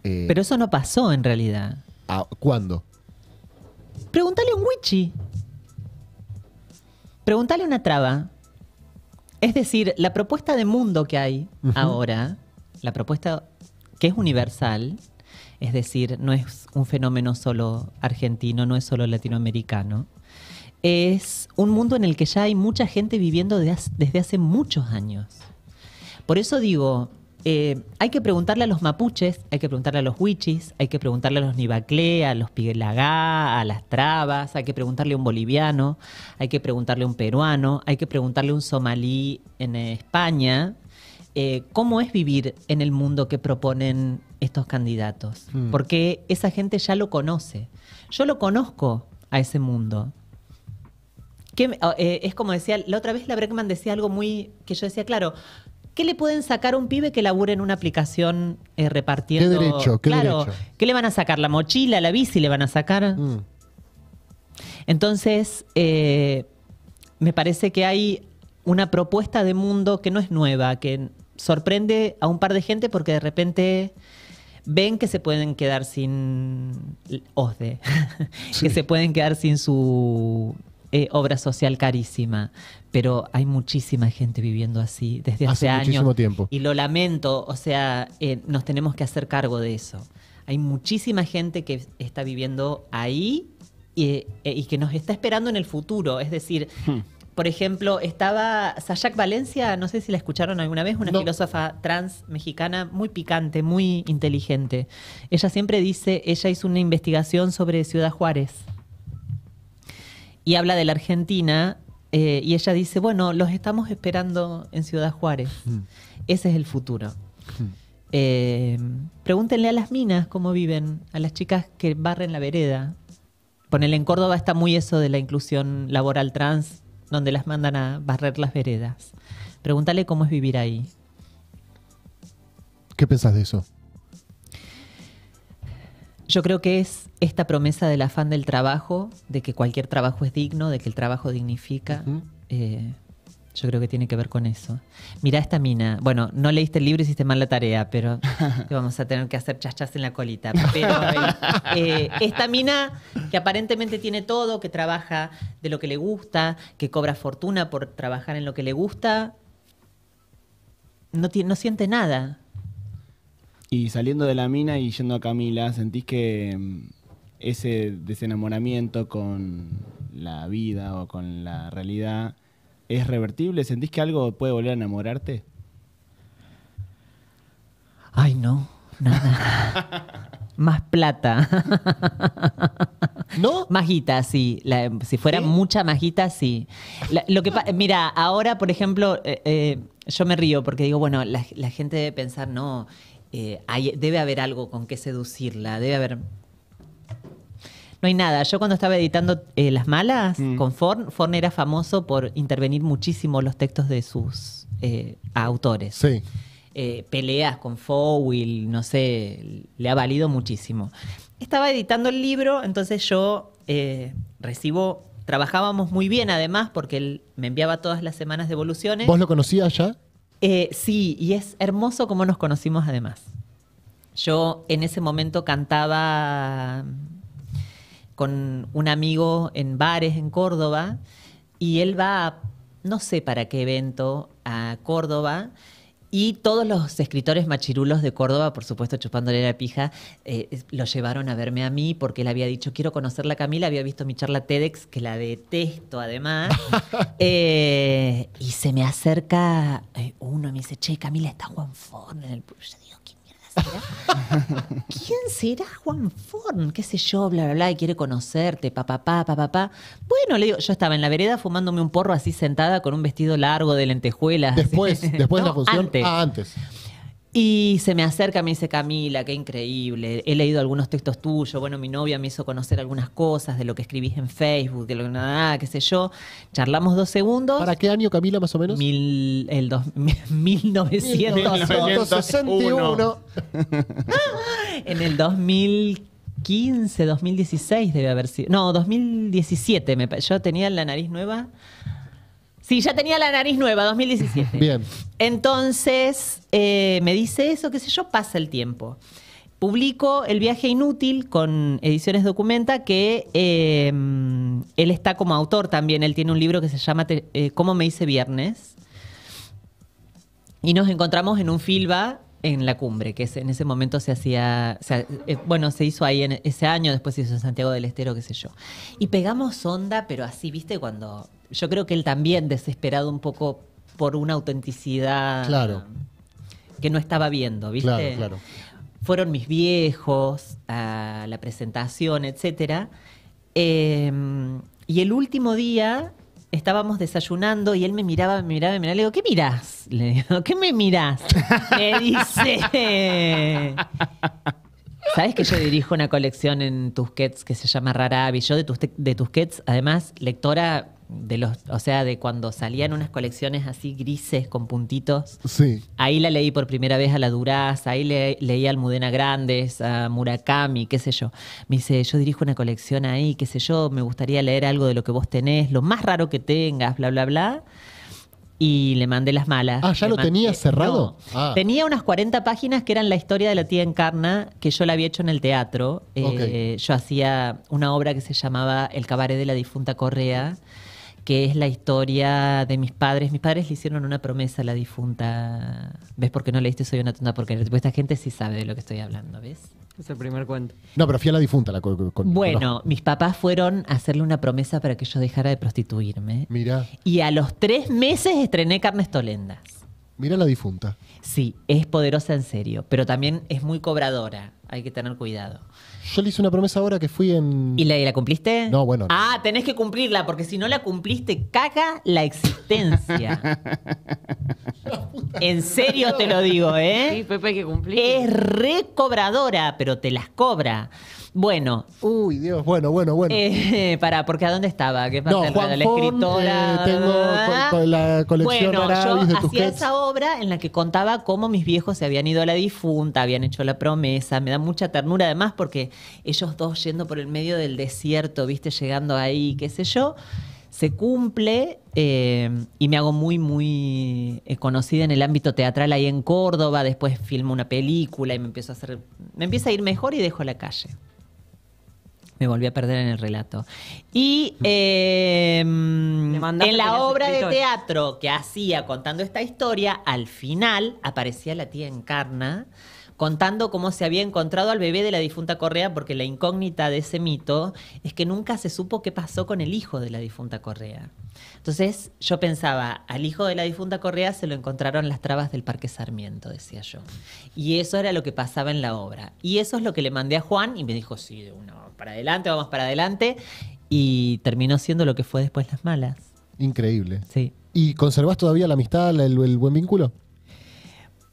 eh, Pero eso no pasó en realidad. Ah, ¿Cuándo? Pregúntale a un witchy. Pregúntale a una traba. Es decir, la propuesta de mundo que hay ahora, la propuesta que es universal, es decir, no es un fenómeno solo argentino, no es solo latinoamericano, es un mundo en el que ya hay mucha gente viviendo desde hace muchos años. Por eso digo, eh, hay que preguntarle a los mapuches, hay que preguntarle a los huichis, hay que preguntarle a los nibaclé, a los pielagá, a las trabas, hay que preguntarle a un boliviano, hay que preguntarle a un peruano, hay que preguntarle a un somalí en España. Eh, ¿Cómo es vivir en el mundo que proponen estos candidatos? Mm. Porque esa gente ya lo conoce. Yo lo conozco a ese mundo. Eh, es como decía, la otra vez la Breckman decía algo muy, que yo decía, claro, ¿Qué le pueden sacar a un pibe que labure en una aplicación eh, repartiendo? ¿Qué derecho? claro, ¿qué le van a sacar? ¿La mochila, la bici le van a sacar? Mm. Entonces, eh, me parece que hay una propuesta de mundo que no es nueva, que sorprende a un par de gente porque de repente ven que se pueden quedar sin OSDE, *laughs* que se pueden quedar sin su eh, obra social carísima, pero hay muchísima gente viviendo así desde hace, años. tiempo. Y lo lamento, o sea, eh, nos tenemos que hacer cargo de eso. Hay muchísima gente que está viviendo ahí y, eh, que nos está esperando en el futuro. Es decir, hmm. Por ejemplo, estaba Sayak Valencia, no sé si la escucharon alguna vez, una filósofa trans mexicana muy picante, muy inteligente. Ella siempre dice, ella hizo una investigación sobre Ciudad Juárez y habla de la Argentina eh, y ella dice, bueno, los estamos esperando en Ciudad Juárez. Mm. Ese es el futuro. Mm. Eh, pregúntenle a las minas cómo viven, a las chicas que barren la vereda. Ponele en Córdoba está muy eso de la inclusión laboral trans, donde las mandan a barrer las veredas. Pregúntale cómo es vivir ahí. ¿Qué pensás de eso? Yo creo que es esta promesa del afán del trabajo, de que cualquier trabajo es digno, de que el trabajo dignifica. Eh, yo creo que tiene que ver con eso. Mirá esta mina. Bueno, no leíste el libro, y hiciste mal la tarea, pero *laughs* vamos a tener que hacer chachas en la colita. Pero eh, esta mina que aparentemente tiene todo, que trabaja de lo que le gusta, que cobra fortuna por trabajar en lo que le gusta, no siente nada. Y saliendo de la mina y yendo a Camila, ¿sentís que mm, ese desenamoramiento con la vida o con la realidad es revertible? ¿Sentís que algo puede volver a enamorarte? Ay, no, nada. *laughs* Más plata. ¿No? guita, sí. si fuera mucha mucha guita, sí. lo que mira, ahora, por ejemplo, eh, eh, yo me río porque digo, bueno, la gente debe pensar, no, eh, debe haber algo con que seducirla, debe haber... No hay nada. Yo cuando estaba editando eh, Las Malas mm. con Forn, Forn era famoso por intervenir muchísimo los textos de sus eh, autores. Sí. peleas con Fowl, no sé, le ha valido muchísimo. Estaba editando el libro, entonces yo recibo trabajábamos muy bien además porque él me enviaba todas las semanas de devoluciones. ¿Vos lo conocías ya? Eh, sí, y es hermoso cómo nos conocimos además. Yo en ese momento cantaba con un amigo en bares en Córdoba y él va, no sé para qué evento, a Córdoba y todos los escritores machirulos de Córdoba, por supuesto, chupándole la pija, eh, lo llevaron a verme a mí porque él había dicho, quiero conocerla Camila, había visto mi charla TEDx, que la detesto además. *laughs* Eh, y se me acerca eh, uno y me dice, che, Camila, está Juan en el... ¿Quién será Juan Forn? ¿Qué sé yo? Bla, bla, bla, y quiere conocerte, papá, papá, papá. Pa, pa. Bueno, le digo, yo estaba en la vereda fumándome un porro así sentada con un vestido largo de lentejuelas. Después, después de *laughs* la función. Antes. Ah, antes. Y se me acerca, me dice Camila, qué increíble. He leído algunos textos tuyos. Bueno, mi novia me hizo conocer algunas cosas de lo que escribís en Facebook, de lo que nada, qué sé yo. Charlamos dos segundos. ¿Para qué año, Camila, más o menos? Mil, el dos, *laughs* mil, 1961. *laughs* en el 2015, 2016 debe haber sido. No, 2017. yo tenía la nariz nueva. Sí, ya tenía la nariz nueva, 2017. *laughs* Bien. Entonces, eh, me dice eso, qué sé yo, pasa el tiempo. Publico El viaje inútil con Ediciones Documenta, que eh, él está como autor también. Él tiene un libro que se llama eh, ¿Cómo me hice viernes? Y nos encontramos en un filba en la cumbre, que en ese momento se hacía, eh, bueno, se hizo ahí en ese año, después se hizo en Santiago del Estero, qué sé yo. Y pegamos onda, pero así, viste, cuando yo creo que él también desesperado un poco por una autenticidad claro. que no estaba viendo, viste. Claro, claro. Fueron mis viejos a la presentación, etcétera. Em, y el último día estábamos desayunando y él me miraba, me miraba, me miraba. Le digo, ¿qué mirás? Le digo, ¿qué me mirás? *laughs* Me dice. Sabes que yo dirijo una colección en Tusquets que se llama Rarabi. Yo de, de Tusquets, además, lectora de los, o sea, de cuando salían unas colecciones así grises con puntitos. Sí. Ahí la leí por primera vez a la Duraz, ahí le, leí a Almudena Grandes, a Murakami, qué sé yo. Me dice, yo dirijo una colección ahí, qué sé yo, me gustaría leer algo de lo que vos tenés, lo más raro que tengas, bla, bla, bla y le mandé las malas. Ah, ¿ya lo tenía cerrado? Ah. Tenía unas 40 páginas que eran la historia de la tía Encarna, que yo la había hecho en el teatro. Eh, yo hacía una obra que se llamaba El cabaret de la difunta Correa, que es la historia de mis padres. Mis padres le hicieron una promesa a la difunta. ¿Ves por qué no leíste Soy una tonta? Porque esta gente sí sabe de lo que estoy hablando, ¿ves? Es el primer cuento. No, pero fui a la difunta. La con, bueno, mis papás fueron a hacerle una promesa para que yo dejara de prostituirme. Mira. Y a los tres meses estrené Carnes Tolendas. Mira la difunta. Sí, es poderosa en serio, pero también es muy cobradora. Hay que tener cuidado. Yo le hice una promesa ahora que fui en. ¿Y la, la cumpliste? No, bueno. Ah, tenés que cumplirla, porque si no la cumpliste, caga la existencia. *laughs* En serio te lo digo, ¿eh? Sí, Pepe, que cumplir. Es recobradora, pero te las cobra. Bueno. Uy, Dios, bueno, bueno, bueno. Eh, *laughs* para, porque ¿a dónde estaba? ¿Qué no, Juan la escritora? Eh, tengo la colección bueno, yo hacía esa obra en la que contaba cómo mis viejos se habían ido a la difunta, habían hecho la promesa. Me da mucha ternura además porque ellos dos yendo por el medio del desierto, viste, llegando ahí, qué sé yo se cumple eh, y me hago muy, muy eh, conocida en el ámbito teatral ahí en Córdoba, después filmo una película y me empiezo a hacer, me empieza a ir mejor y dejo la calle. Me volví a perder en el relato. Y mm. em, en la obra de teatro que hacía contando esta historia, al final aparecía la tía Encarna contando cómo se había encontrado al bebé de la difunta Correa, porque la incógnita de ese mito es que nunca se supo qué pasó con el hijo de la difunta Correa. Entonces yo pensaba, al hijo de la difunta Correa se lo encontraron las trabas del Parque Sarmiento, decía yo. Y eso era lo que pasaba en la obra. Y eso es lo que le mandé a Juan y me dijo, sí, uno para adelante, vamos para adelante. Y terminó siendo lo que fue después Las Malas. Increíble. Sí. ¿Y conservas todavía la amistad, el buen vínculo?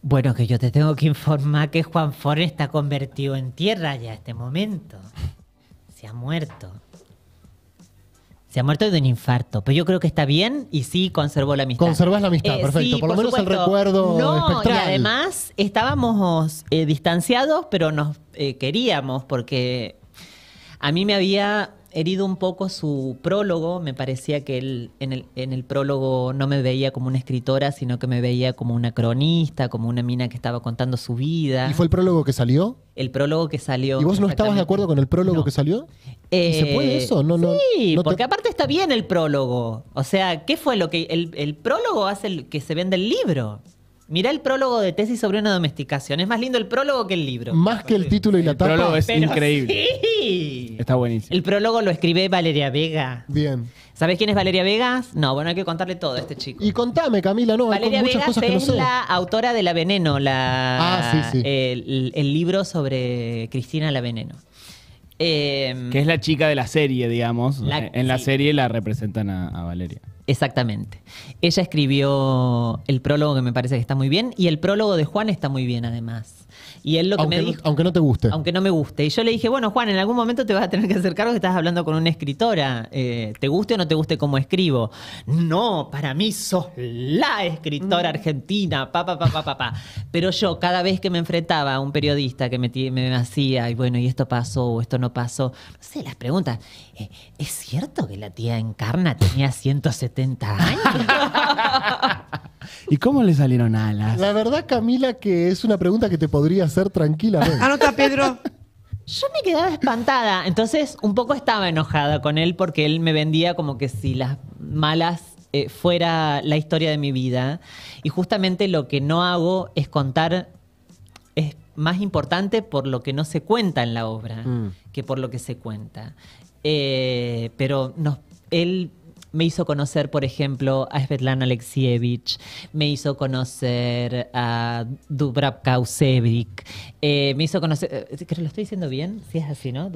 Bueno, que yo te tengo que informar que Juan Forn está convertido en tierra ya a este momento. Se ha muerto. Se ha muerto de un infarto, pero yo creo que está bien y sí conservó la amistad. Conservás la amistad, eh, perfecto. por lo menos el recuerdo no, Y además estábamos eh, distanciados, pero nos eh, queríamos porque a mí me había herido un poco su prólogo. Me parecía que él en el, en el, prólogo no me veía como una escritora, sino que me veía como una cronista, como una mina que estaba contando su vida. ¿Y fue el prólogo que salió? El prólogo que salió. ¿Y vos no estabas de acuerdo con el prólogo que salió? ¿Se puede eh, eso? sí, porque aparte está bien el prólogo. O sea, ¿qué fue lo que. El, prólogo hace que se vende el libro. Mirá el prólogo de tesis sobre una domesticación. Es más lindo el prólogo que el libro. Más que el título y la tapa. El prólogo es increíble. Está buenísimo. El prólogo lo escribe Valeria Vega. Bien. ¿Sabés quién es Valeria Vegas? No, bueno, hay que contarle todo a este chico. Y contame, Camila, no, Valeria muchas cosas que es la autora de La Veneno, la, ah, El, libro sobre Cristina La Veneno. Eh, que es la chica de la serie, digamos. en la serie la representan a Valeria. Exactamente. Ella escribió el prólogo que me parece que está muy bien y el prólogo de Juan está muy bien además. Y él lo que me dijo. aunque no te guste. Aunque no me guste. Y yo le dije, bueno, Juan, en algún momento te vas a tener que acercar cargo que estás hablando con una escritora. Eh, ¿Te guste o no te guste cómo escribo? No, para mí sos la escritora mm. argentina, pa, pa, pa, pa, Pero yo, cada vez que me enfrentaba a un periodista que me, me hacía, y bueno, y esto pasó o esto no pasó, no las preguntas. Eh, ¿Es cierto que la tía Encarna tenía 170 años? *laughs* ¿Y cómo le salieron alas? La verdad, Camila, que es una pregunta que te podrías ser tranquila. Anota, Pedro. Yo me quedaba espantada. Entonces, un poco estaba enojada con él porque él me vendía como que si las malas eh, fuera la historia de mi vida. Y justamente lo que no hago es contar. Es más importante por lo que no se cuenta en la obra mm. que por lo que se cuenta. Eh, pero no él me hizo conocer, por ejemplo, a Svetlana Alexievich, me hizo conocer a Dubravka Usevic, eh, me hizo conocer, eh, creo lo estoy diciendo bien, si es así, ¿no?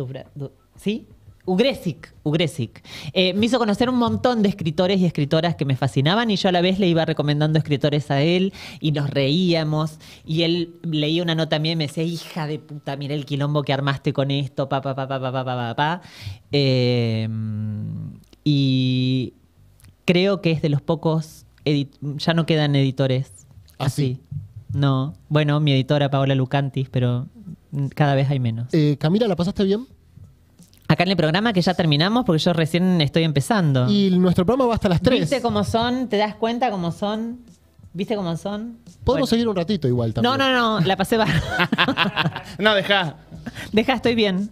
¿Sí? Ugresic, Ugresic. Eh, me hizo conocer un montón de escritores y escritoras que me fascinaban y yo a la vez le iba recomendando escritores a él y nos reíamos y él leía una nota mía y me decía, hija de puta, mira el quilombo que armaste con esto, pa, pa, pa, pa, pa, y creo que es de los pocos, ya no quedan editores ah, así. No, bueno, mi editora Paola Lucantis, pero cada vez hay menos. Eh, Camila, ¿la pasaste bien? acá en el programa que ya terminamos porque yo recién estoy empezando. Y nuestro programa va hasta las 3. ¿Viste cómo son? ¿Te das cuenta cómo son? ¿Viste cómo son? Podemos seguir un ratito igual también. No, no, no, la pasé *laughs* no, deja deja estoy bien.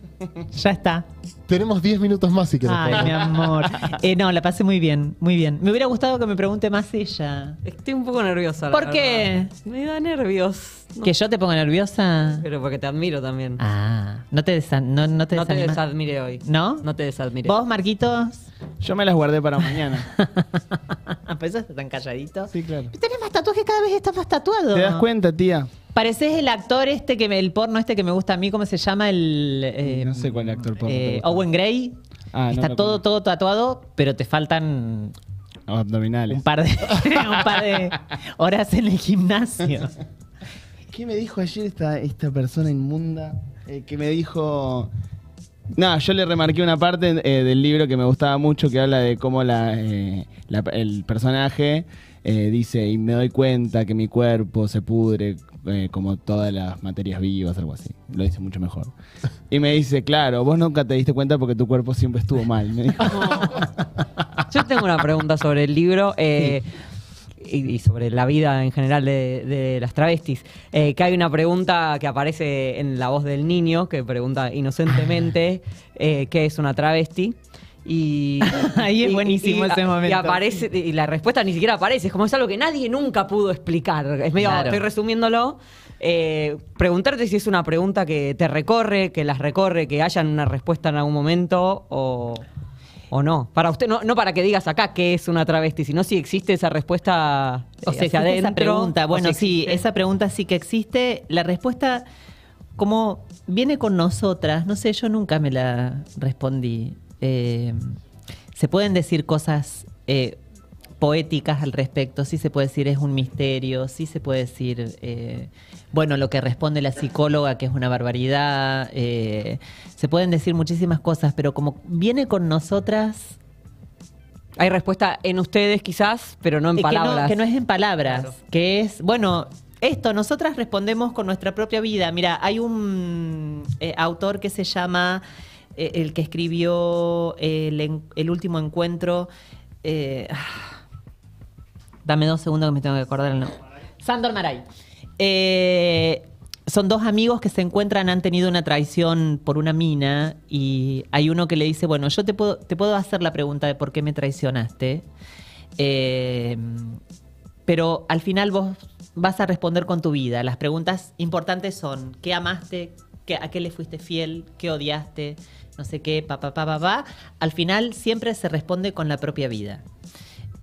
Ya está. Tenemos 10 minutos más si quieres. Ay, mi amor. *laughs* Eh, no, la pasé muy bien, muy bien. Me hubiera gustado que me pregunte más ella. Estoy un poco nerviosa. ¿Por qué? Me da nervios. ¿Que yo te ponga nerviosa? Pero porque te admiro también. Ah, no te, desa, no, te, desadmire hoy. ¿No? No te desadmire. ¿Vos, Marquitos? Yo me las guardé para mañana. *laughs* Ah, ¿Por pues eso tan calladito? Sí, claro. Tenés más tatuajes, cada vez estás más tatuado. ¿Te das cuenta, tía? Pareces el actor este que me, el porno este que me gusta a mí, ¿cómo se llama? El eh, no sé cuál actor porno. Eh, Owen Gray. Ah, Está todo, todo tatuado, pero te faltan abdominales. *laughs* Un par de, horas en el gimnasio. ¿Qué me dijo ayer esta, esta persona inmunda? Eh, que me dijo. No, yo le remarqué una parte eh, del libro que me gustaba mucho que habla de cómo el personaje dice: Y me doy cuenta que mi cuerpo se pudre eh, como todas las materias vivas, algo así. Lo dice mucho mejor. Y me dice, claro, vos nunca te diste cuenta porque tu cuerpo siempre estuvo mal. Me *laughs* Yo tengo una pregunta sobre el libro. Eh, y, sobre la vida en general de, las travestis, eh, que hay una pregunta que aparece en la voz del niño, que pregunta inocentemente qué es una travesti. Y, *laughs* Ahí es buenísimo ese momento. Y aparece, y la respuesta ni siquiera aparece, es como es algo que nadie nunca pudo explicar. Es medio, estoy resumiéndolo. Eh, preguntarte si es una pregunta que te recorre, que las recorre, que hayan una respuesta en algún momento o, no. Para usted, no, para que digas acá qué es una travesti, sino si existe esa respuesta o sea, hacia adentro. Esa pregunta. Bueno, sí, esa pregunta sí que existe. La respuesta, como viene con nosotras, no sé, yo nunca me la respondí. Eh, se pueden decir cosas eh, poéticas al respecto, sí se puede decir es un misterio, sí se puede decir, eh, bueno, lo que responde la psicóloga que es una barbaridad, se pueden decir muchísimas cosas, pero como viene con nosotras... Hay respuesta en ustedes quizás, pero no en palabras. que no, es en palabras, que es, bueno, esto, nosotras respondemos con nuestra propia vida. Mira, hay un autor que se llama eh, el que escribió el, último encuentro. Eh, ah, dame dos segundos que me tengo que acordar el nombre. Sandor Maray. Eh, son dos amigos que se encuentran, han tenido una traición por una mina y hay uno que le dice, bueno, yo te puedo, hacer la pregunta de por qué me traicionaste, pero al final vos vas a responder con tu vida. Las preguntas importantes son, ¿qué amaste? ¿A qué le fuiste fiel? ¿Qué odiaste? no sé qué, pa, pa, pa, al final siempre se responde con la propia vida.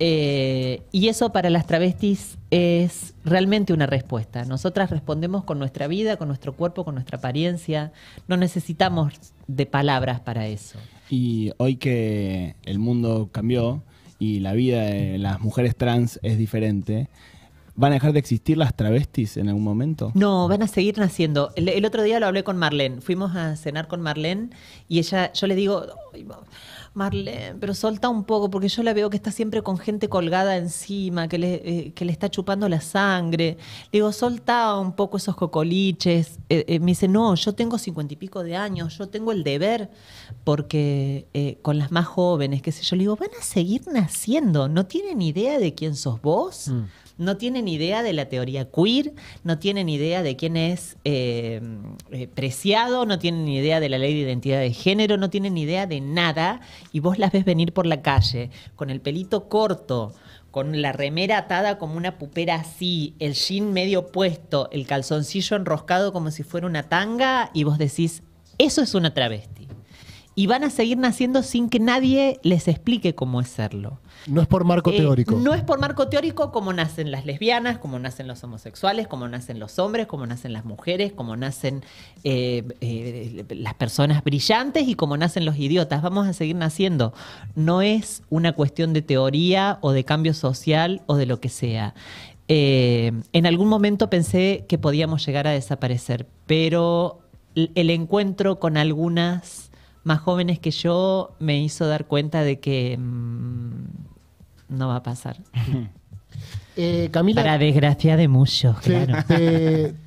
Eh, y eso para las travestis es realmente una respuesta. Nosotras respondemos con nuestra vida, con nuestro cuerpo, con nuestra apariencia. No necesitamos de palabras para eso. Y hoy que el mundo cambió y la vida de las mujeres trans es diferente, ¿Van a dejar de existir las travestis en algún momento? No, van a seguir naciendo. El, otro día lo hablé con Marlene. Fuimos a cenar con Marlene y ella, yo le digo, Marlene, pero solta un poco, porque yo la veo que está siempre con gente colgada encima, que le, eh, que le está chupando la sangre. Le digo, solta un poco esos cocoliches. Eh, eh, me dice, no, yo tengo cincuenta y pico de años, yo tengo el deber, porque con las más jóvenes, qué sé yo, le digo, van a seguir naciendo, no tienen idea de quién sos vos. Mm no tienen idea de la teoría queer, no tienen idea de quién es eh, eh, preciado, no tienen idea de la ley de identidad de género, no tienen idea de nada y vos las ves venir por la calle con el pelito corto, con la remera atada como una pupera así, el jean medio puesto, el calzoncillo enroscado como si fuera una tanga y vos decís, eso es una travesti y van a seguir naciendo sin que nadie les explique cómo es serlo. No es por marco eh, teórico. No es por marco teórico como nacen las lesbianas, como nacen los homosexuales, como nacen los hombres, como nacen las mujeres, como nacen eh, eh, las personas brillantes y como nacen los idiotas. Vamos a seguir naciendo. No es una cuestión de teoría o de cambio social o de lo que sea. en algún momento pensé que podíamos llegar a desaparecer, pero el encuentro con algunas más jóvenes que yo, me hizo dar cuenta de que mm, no va a pasar. Eh, Camila, Para desgracia de muchos, claro.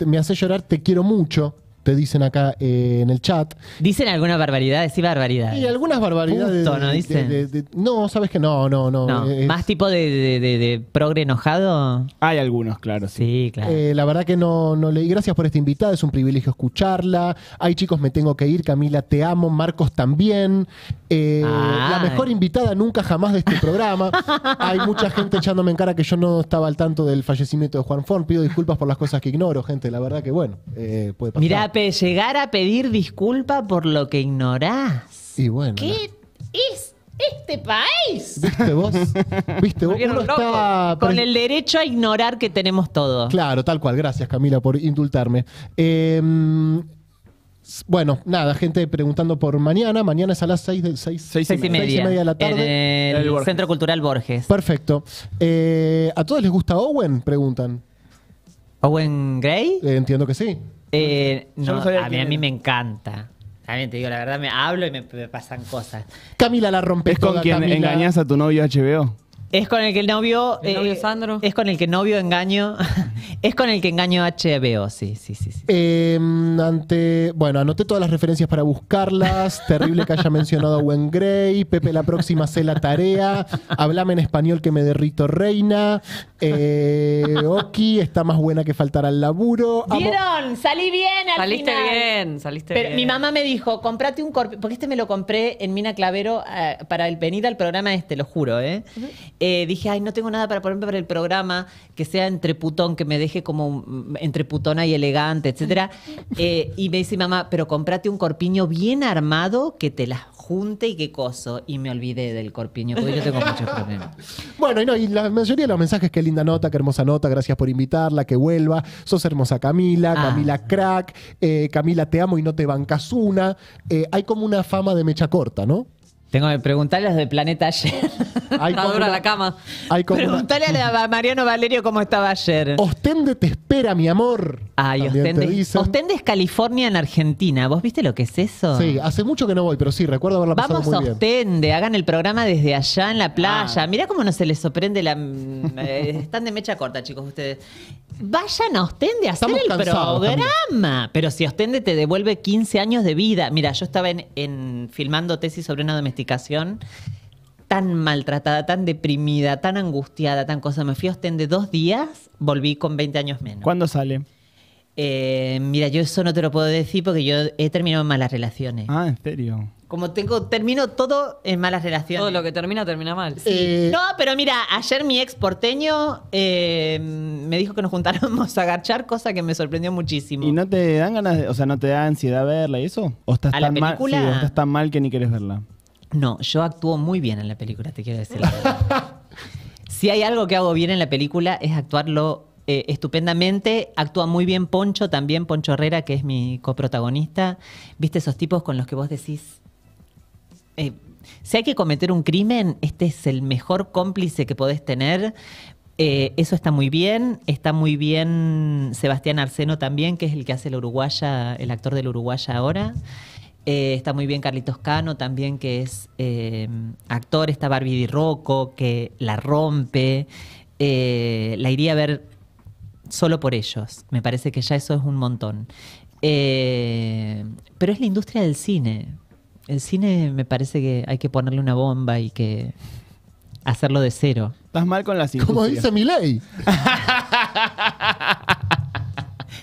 me hace llorar, te quiero mucho te dicen acá eh, en el chat. ¿Dicen alguna barbaridad? Sí, barbaridad. Y algunas barbaridades. ¿no dicen? no, sabes que no, no, no. ¿Más tipo de, progre enojado? Hay algunos, claro. Sí, claro. Eh, la verdad que no, leí. Gracias por esta invitada, es un privilegio escucharla. hay chicos, me tengo que ir. Camila, te amo. Marcos también. Eh, la ah. mejor invitada nunca jamás de este programa. *laughs* Hay mucha gente echándome en cara que yo no estaba al tanto del fallecimiento de Juan Forn. Pido disculpas por las cosas que ignoro, gente. La verdad que bueno, puede pasar. Mirá, llegar a pedir disculpa por lo que ignorás. ¿Qué es este país? ¿Viste vos? ¿Viste vos? Con el derecho a ignorar que tenemos todo. Claro, tal cual. Gracias, Camila, por indultarme. Em, bueno, nada, gente preguntando por mañana. Mañana es a las 6 seis, seis, seis, seis, y, media. de la tarde. el, Centro Cultural Borges. Perfecto. Eh, ¿A todos les gusta Owen? Preguntan. ¿Owen Gray? Eh, entiendo que sí. Eh, no, a, mí, a mí me encanta. También te digo, la verdad, me hablo y me, pasan cosas. Camila la rompes ¿Es con quien engañas a tu novio HBO? Es con el que el novio. Eh, Sandro? Es con el que novio engaño. *laughs* es con el que engaño HBO, sí, sí, sí. sí. Em, ante, bueno, anoté todas las referencias para buscarlas. *laughs* Terrible que haya mencionado a Gwen Grey. Pepe, la próxima sé la tarea. Hablame en español que me derrito reina. Eh, Oki está más buena que faltar al laburo. ¿Vieron? Salí bien al saliste Bien, saliste Pero Mi mamá me dijo, comprate un Porque este me lo compré en Mina Clavero eh, para el venir al programa este, lo juro, ¿eh? Eh, dije, ay, no tengo nada para ponerme para el programa que sea entre putón, que me deje como mm, entre putona y elegante, etcétera. *laughs* Eh, y me dice mamá, pero comprate un corpiño bien armado que te las junte y que coso. Y me olvidé del corpiño, porque yo tengo *laughs* muchos problemas. Bueno, y, no, y la mayoría de los mensajes, qué linda nota, qué hermosa nota, gracias por invitarla, que vuelva. Sos hermosa Camila, ah. Camila crack, eh, Camila te amo y no te bancas una. hay como una fama de mecha corta, ¿no? Tengo que preguntarle a los de Planeta ayer. Hay Está dura la cama. Hay a, Mariano Valerio cómo estaba ayer. Ostende te espera, mi amor. Ay, Ostende. Ostende es California en Argentina. ¿Vos viste lo que es eso? Sí, hace mucho que no voy, pero sí, recuerdo haberla pasado Vamos a Ostende, hagan el programa desde allá en la ah. playa. Mirá cómo no se les sorprende la. Eh, están de mecha corta, chicos, ustedes. Vayan a Ostende a hacer el programa. Pero si Ostende te devuelve 15 años de vida. Mira, yo estaba en, filmando tesis sobre una tan maltratada, tan deprimida, tan angustiada, tan cosa. Me fui a de dos días, volví con 20 años menos. ¿Cuándo sale? Eh, mira, yo eso no te lo puedo decir porque yo he terminado en malas relaciones. Ah, ¿en serio? Como tengo, termino todo en malas relaciones. Todo lo que termina, termina mal. Eh, no, pero mira, ayer mi ex porteño eh, me dijo que nos juntáramos a agachar, cosa que me sorprendió muchísimo. ¿Y no te dan ganas, de, o sea, no te da ansiedad verla y eso? ¿O estás, o estás tan mal que ni quieres verla? No, yo actúo muy bien en la película, te quiero decir. *laughs* si hay algo que hago bien en la película es actuarlo eh, estupendamente. Actúa muy bien Poncho, también Poncho Herrera, que es mi coprotagonista. ¿Viste esos tipos con los que vos decís? Eh, si hay que cometer un crimen, este es el mejor cómplice que podés tener. Eh, eso está muy bien. Está muy bien Sebastián Arseno también, que es el que hace el uruguaya, el actor del uruguaya ahora. Eh, está muy bien Carlitos Cano también, que es eh, actor. Está Barbie Di Rocco, que la rompe. Eh, la iría a ver solo por ellos. Me parece que ya eso es un montón. pero es la industria del cine. El cine me parece que hay que ponerle una bomba y que hacerlo de cero. Estás mal con la industrias. Como dice mi ley. *laughs*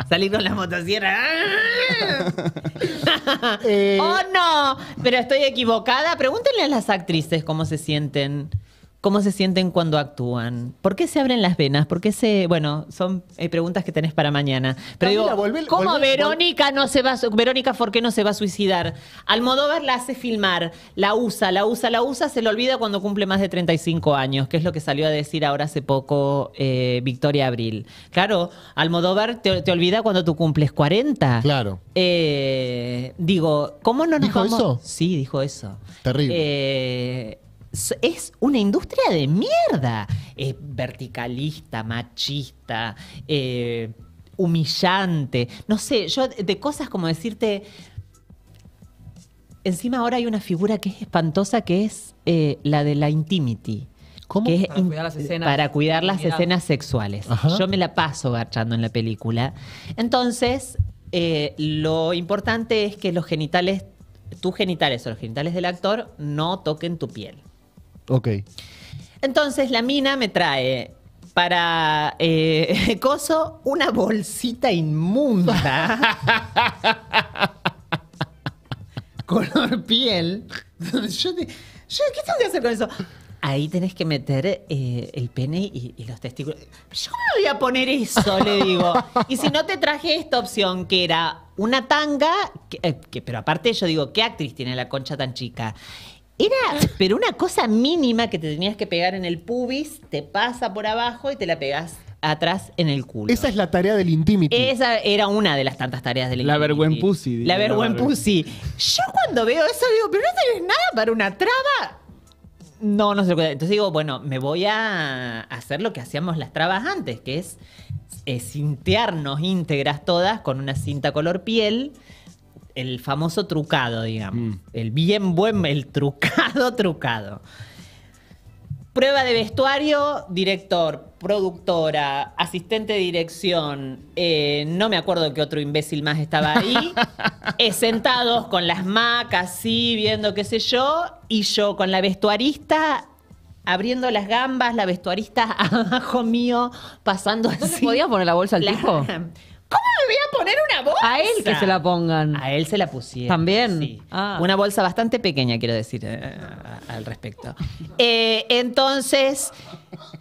Salí con la motosierra. *laughs* ¡Ah! Eh, ¡Oh, no! Pero estoy equivocada. Pregúntenle a las actrices cómo se sienten cómo se sienten cuando actúan. ¿Por qué se abren las venas? ¿Por qué se.? Bueno, son eh, preguntas que tenés para mañana. Pero digo, ¿cómo Verónica no se va Verónica qué no se va a suicidar? Almodóvar la hace filmar, la usa, la usa, la usa, se le olvida cuando cumple más de 35 años, que es lo que salió a decir ahora hace poco eh, Victoria Abril. Claro, Almodóvar te, olvida cuando tú cumples 40. Claro. Eh, digo, ¿cómo no nos ¿Dijo vamos? Sí, dijo eso. Terrible es una industria de mierda. Es verticalista, machista, eh, humillante. No sé, yo de cosas como decirte. Encima ahora hay una figura que es espantosa que es eh, la de la intimity. ¿Cómo? para, cuidar las escenas, sexuales. Yo me la paso garchando en la película. Entonces, eh, lo importante es que los genitales, tus genitales o los genitales del actor, no toquen tu piel. Ok. Entonces la mina me trae para eh, *laughs* Coso una bolsita inmunda. *laughs* color piel. yo, te, yo, ¿Qué tengo que hacer con eso? Ahí tenés que meter eh, el pene y, los testículos. Yo no voy a poner eso, le digo. Y si no te traje esta opción, que era una tanga, eh, pero aparte yo digo, ¿qué actriz tiene la concha tan chica? Era, pero una cosa mínima que te tenías que pegar en el pubis, te pasa por abajo y te la pegas atrás en el culo. Esa es la tarea del Intimity. Esa era una de las tantas tareas del la Vergüen pussy, la vergüenza La Yo cuando veo eso digo, pero no tenés nada para una traba. No, no se lo Entonces digo, bueno, me voy a hacer lo que hacíamos las trabas antes, que es, es eh, cintearnos íntegras todas con una cinta color piel el famoso trucado, digamos. Mm. El bien buen, el trucado, *laughs* trucado. Prueba de vestuario, director, productora, asistente de dirección, eh, no me acuerdo qué otro imbécil más estaba ahí, *laughs* eh, sentados con las macas, así, viendo qué sé yo, y yo con la vestuarista abriendo las gambas, la vestuarista *laughs* abajo mío, pasando así. ¿No poner la bolsa al ¿Cómo me voy a poner una bolsa? A él que se la pongan. A él se la pusieron. También. Ah. Una bolsa bastante pequeña, quiero decir, eh, al respecto. Eh, entonces,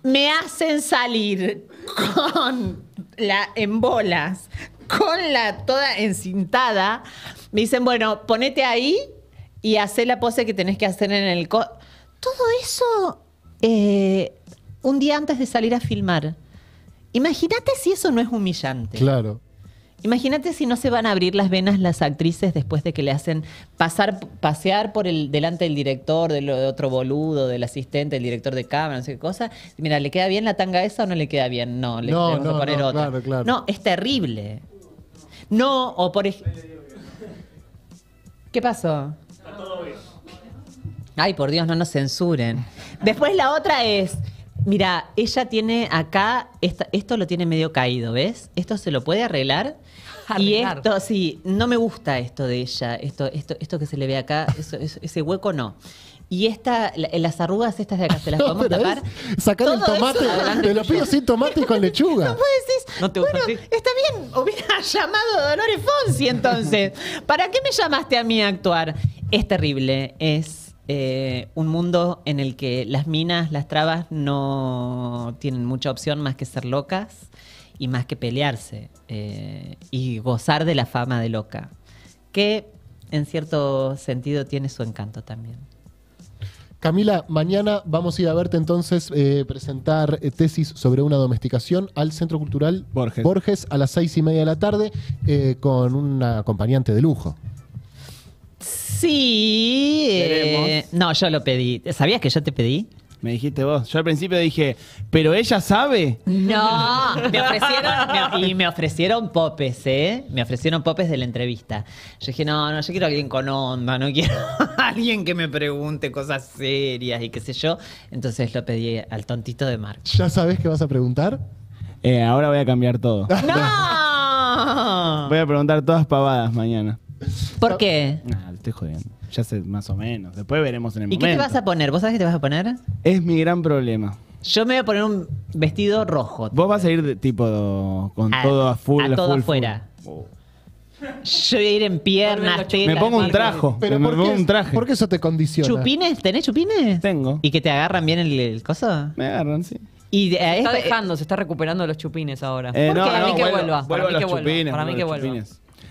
me hacen salir con la en bolas, con la toda encintada. Me dicen, bueno, ponete ahí y hacé la pose que tenés que hacer en el... Co Todo eso eh, un día antes de salir a filmar. Imagínate si eso no es humillante. Claro. Imagínate si no se van a abrir las venas las actrices después de que le hacen pasar, pasear por el, delante del director, De otro boludo, del asistente, del director de cámara, no sé qué cosa. Mira, ¿le queda bien la tanga esa o no le queda bien? No, le no, poner otra. No, es terrible. No, o por ejemplo. ¿Qué pasó? Está todo bien. Ay, por Dios, no nos censuren. Después la otra es. Mira, ella tiene acá, esto lo tiene medio caído, ¿ves? Esto se lo puede arreglar. Y esto, sí, no me gusta esto de ella, esto, esto, esto que se le ve acá, ese hueco no. Y esta, las arrugas estas de acá, ¿se las *laughs* podemos a tapar? sacar el tomate, te lo pido sin tomate y con lechuga. *laughs* No puedes decir, no te bueno, está bien, hubiera *laughs* llamado a Dolores Fonsi entonces. ¿Para qué me llamaste a mí a actuar? Es terrible, es eh, un mundo en el que las minas, las trabas no tienen mucha opción más que ser locas y más que pelearse eh, y gozar de la fama de loca, que en cierto sentido tiene su encanto también. Camila, mañana vamos a ir a verte entonces eh, presentar tesis sobre una domesticación al Centro Cultural Borges, Borges a las seis y media de la tarde con un acompañante de lujo. Sí. Eh, no, yo lo pedí. ¿Sabías que yo te pedí? Me dijiste vos. Yo al principio dije, ¿pero ella sabe? No, me ofrecieron, y me ofrecieron popes, ¿eh? Me ofrecieron popes de la entrevista. Yo dije, no, no, yo quiero a alguien con onda, no quiero a alguien que me pregunte cosas serias y qué sé yo. Entonces lo pedí al tontito de Mark. ¿Ya sabes qué vas a preguntar? Eh, ahora voy a cambiar todo. ¡No! voy a preguntar todas pavadas mañana. ¿Por qué? te estoy jodiendo. Ya sé más o menos. Después veremos en el ¿Y qué te vas a poner? ¿Vos sabés qué te vas a poner? Es mi gran problema. Yo me voy a poner un vestido rojo. Vos vas a ir tipo con todo a full. todo afuera. Yo voy a ir en piernas, Me pongo un trajo. Pero me, un traje. ¿Por qué eso te condiciona? ¿Chupines? ¿Tenés chupines? Tengo. ¿Y que te agarran bien el, el coso? Me agarran, sí. Y ahí se está dejando, se está recuperando los chupines ahora. mí que vuelva. para mí que vuelva. Para mí que vuelva.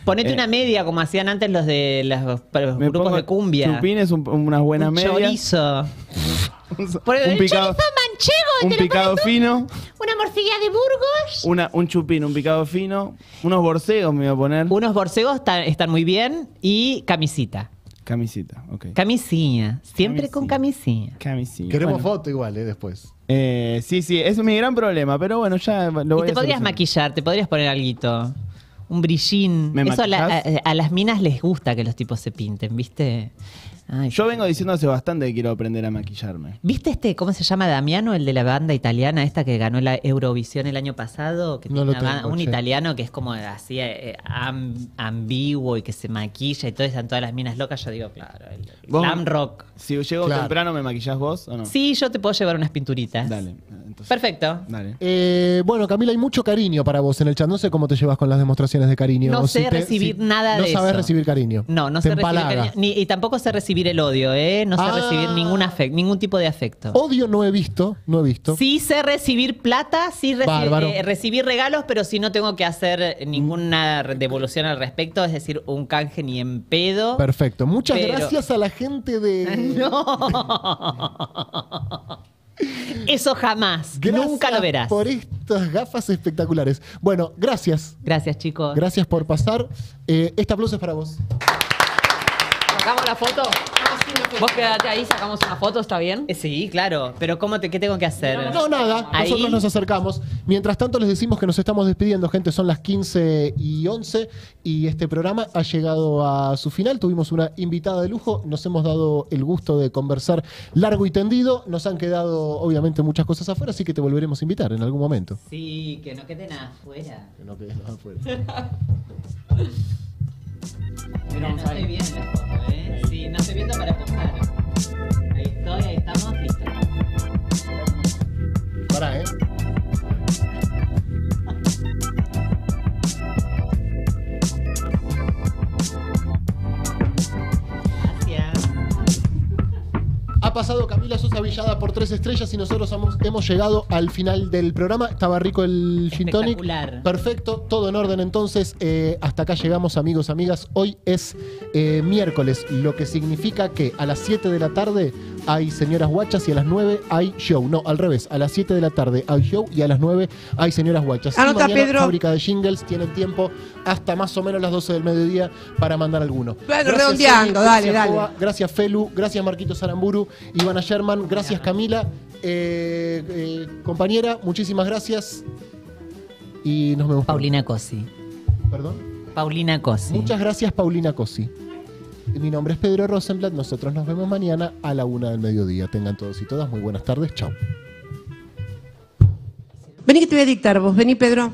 Ponete eh, una media, como hacían antes los de los, grupos de cumbia. es un, unas buenas un medias. Chorizo. *laughs* un, picado, manchego. Un picado fino. Una morcilla de Burgos. un chupín, un picado fino. Unos borcegos me voy a poner. Unos borcegos están, muy bien. Y camisita. Camisita, ok. Camisilla. Siempre con camisilla. Camisilla. Queremos foto igual, eh, Después. Eh, sí, sí, es mi gran problema, pero bueno, ya lo voy ¿Y te podrías maquillar, te podrías poner alguito un brillín. Eso a las minas les gusta que los tipos se pinten, ¿viste? Yo vengo diciendo hace bastante que quiero aprender a maquillarme. ¿Viste este, cómo se llama Damiano, el de la banda italiana esta que ganó la Eurovisión el año pasado? un italiano que es como así eh, eh, ambiguo y que se maquilla y todo están todas las minas locas. Yo digo, claro, el glam rock. Si llego temprano, ¿me maquillás vos o no? Sí, yo te puedo llevar unas pinturitas. Dale. Perfecto. Eh, bueno, Camila, hay mucho cariño para vos en el chat. No sé cómo te llevas con las demostraciones de cariño. No sé recibir nada no sabes recibir cariño. No, no sé recibir cariño, ni- y tampoco sé recibir el odio, ¿eh? No sé recibir ah. ningún, ningún tipo de afecto. Odio no he visto, no he visto. Sí sé recibir plata, sí eh, recibir regalos, pero si no tengo que hacer ninguna devolución al respecto, es decir, un canje ni en pedo. Perfecto. Muchas gracias a la gente de... *laughs* Eso jamás. Nunca lo verás. Por estas gafas espectaculares. Bueno, gracias. Gracias, chicos. Gracias por pasar. Eh, este aplauso es para vos. ¿Sacamos la foto? Vos quedate ahí, sacamos una foto, ¿está bien? Eh, sí, claro. Pero ¿cómo ¿qué tengo que hacer? No, nada. Nosotros nos acercamos. Mientras tanto, les decimos que nos estamos despidiendo, gente. Son las 15 y 11 y este programa ha llegado a su final. Tuvimos una invitada de lujo. Nos hemos dado el gusto de conversar largo y tendido. Nos han quedado, obviamente, muchas cosas afuera, así que te volveremos a invitar en algún momento. Sí, que no quede afuera. Que no quede nada afuera. *laughs* no estoy viendo la ¿eh? ¿eh? Sí, no estoy viendo para posar. Ahí estoy, ahí estamos, listo. Para, ¿eh? pasado Camila Sosa Villada por tres estrellas y nosotros hemos, llegado al final del programa. Estaba rico el gin tonic. Perfecto, todo en orden. Entonces, eh, hasta acá llegamos, amigos, amigas. Hoy es eh, miércoles, lo que significa que a las 7 de la tarde hay señoras guachas y a las 9 hay show. No, al revés, a las 7 de la tarde hay show y a las 9 hay señoras guachas. Anota, Pedro. Fábrica de jingles tienen tiempo hasta más o menos las 12 del mediodía para mandar alguno. redondeando, dale, dale. gracias Felu, gracias Marquito Saramburu, Ivana Sherman, gracias Camila. Eh, eh, compañera, muchísimas gracias. Y nos vemos. Paulina Cosi. ¿Perdón? Paulina Cosi. Muchas gracias, Paulina Cosi. Mi nombre es Pedro Rosenblatt. Nosotros nos vemos mañana a la una del mediodía. Tengan todos y todas muy buenas tardes. Chao. Vení que te voy a dictar vos. Vení, Pedro.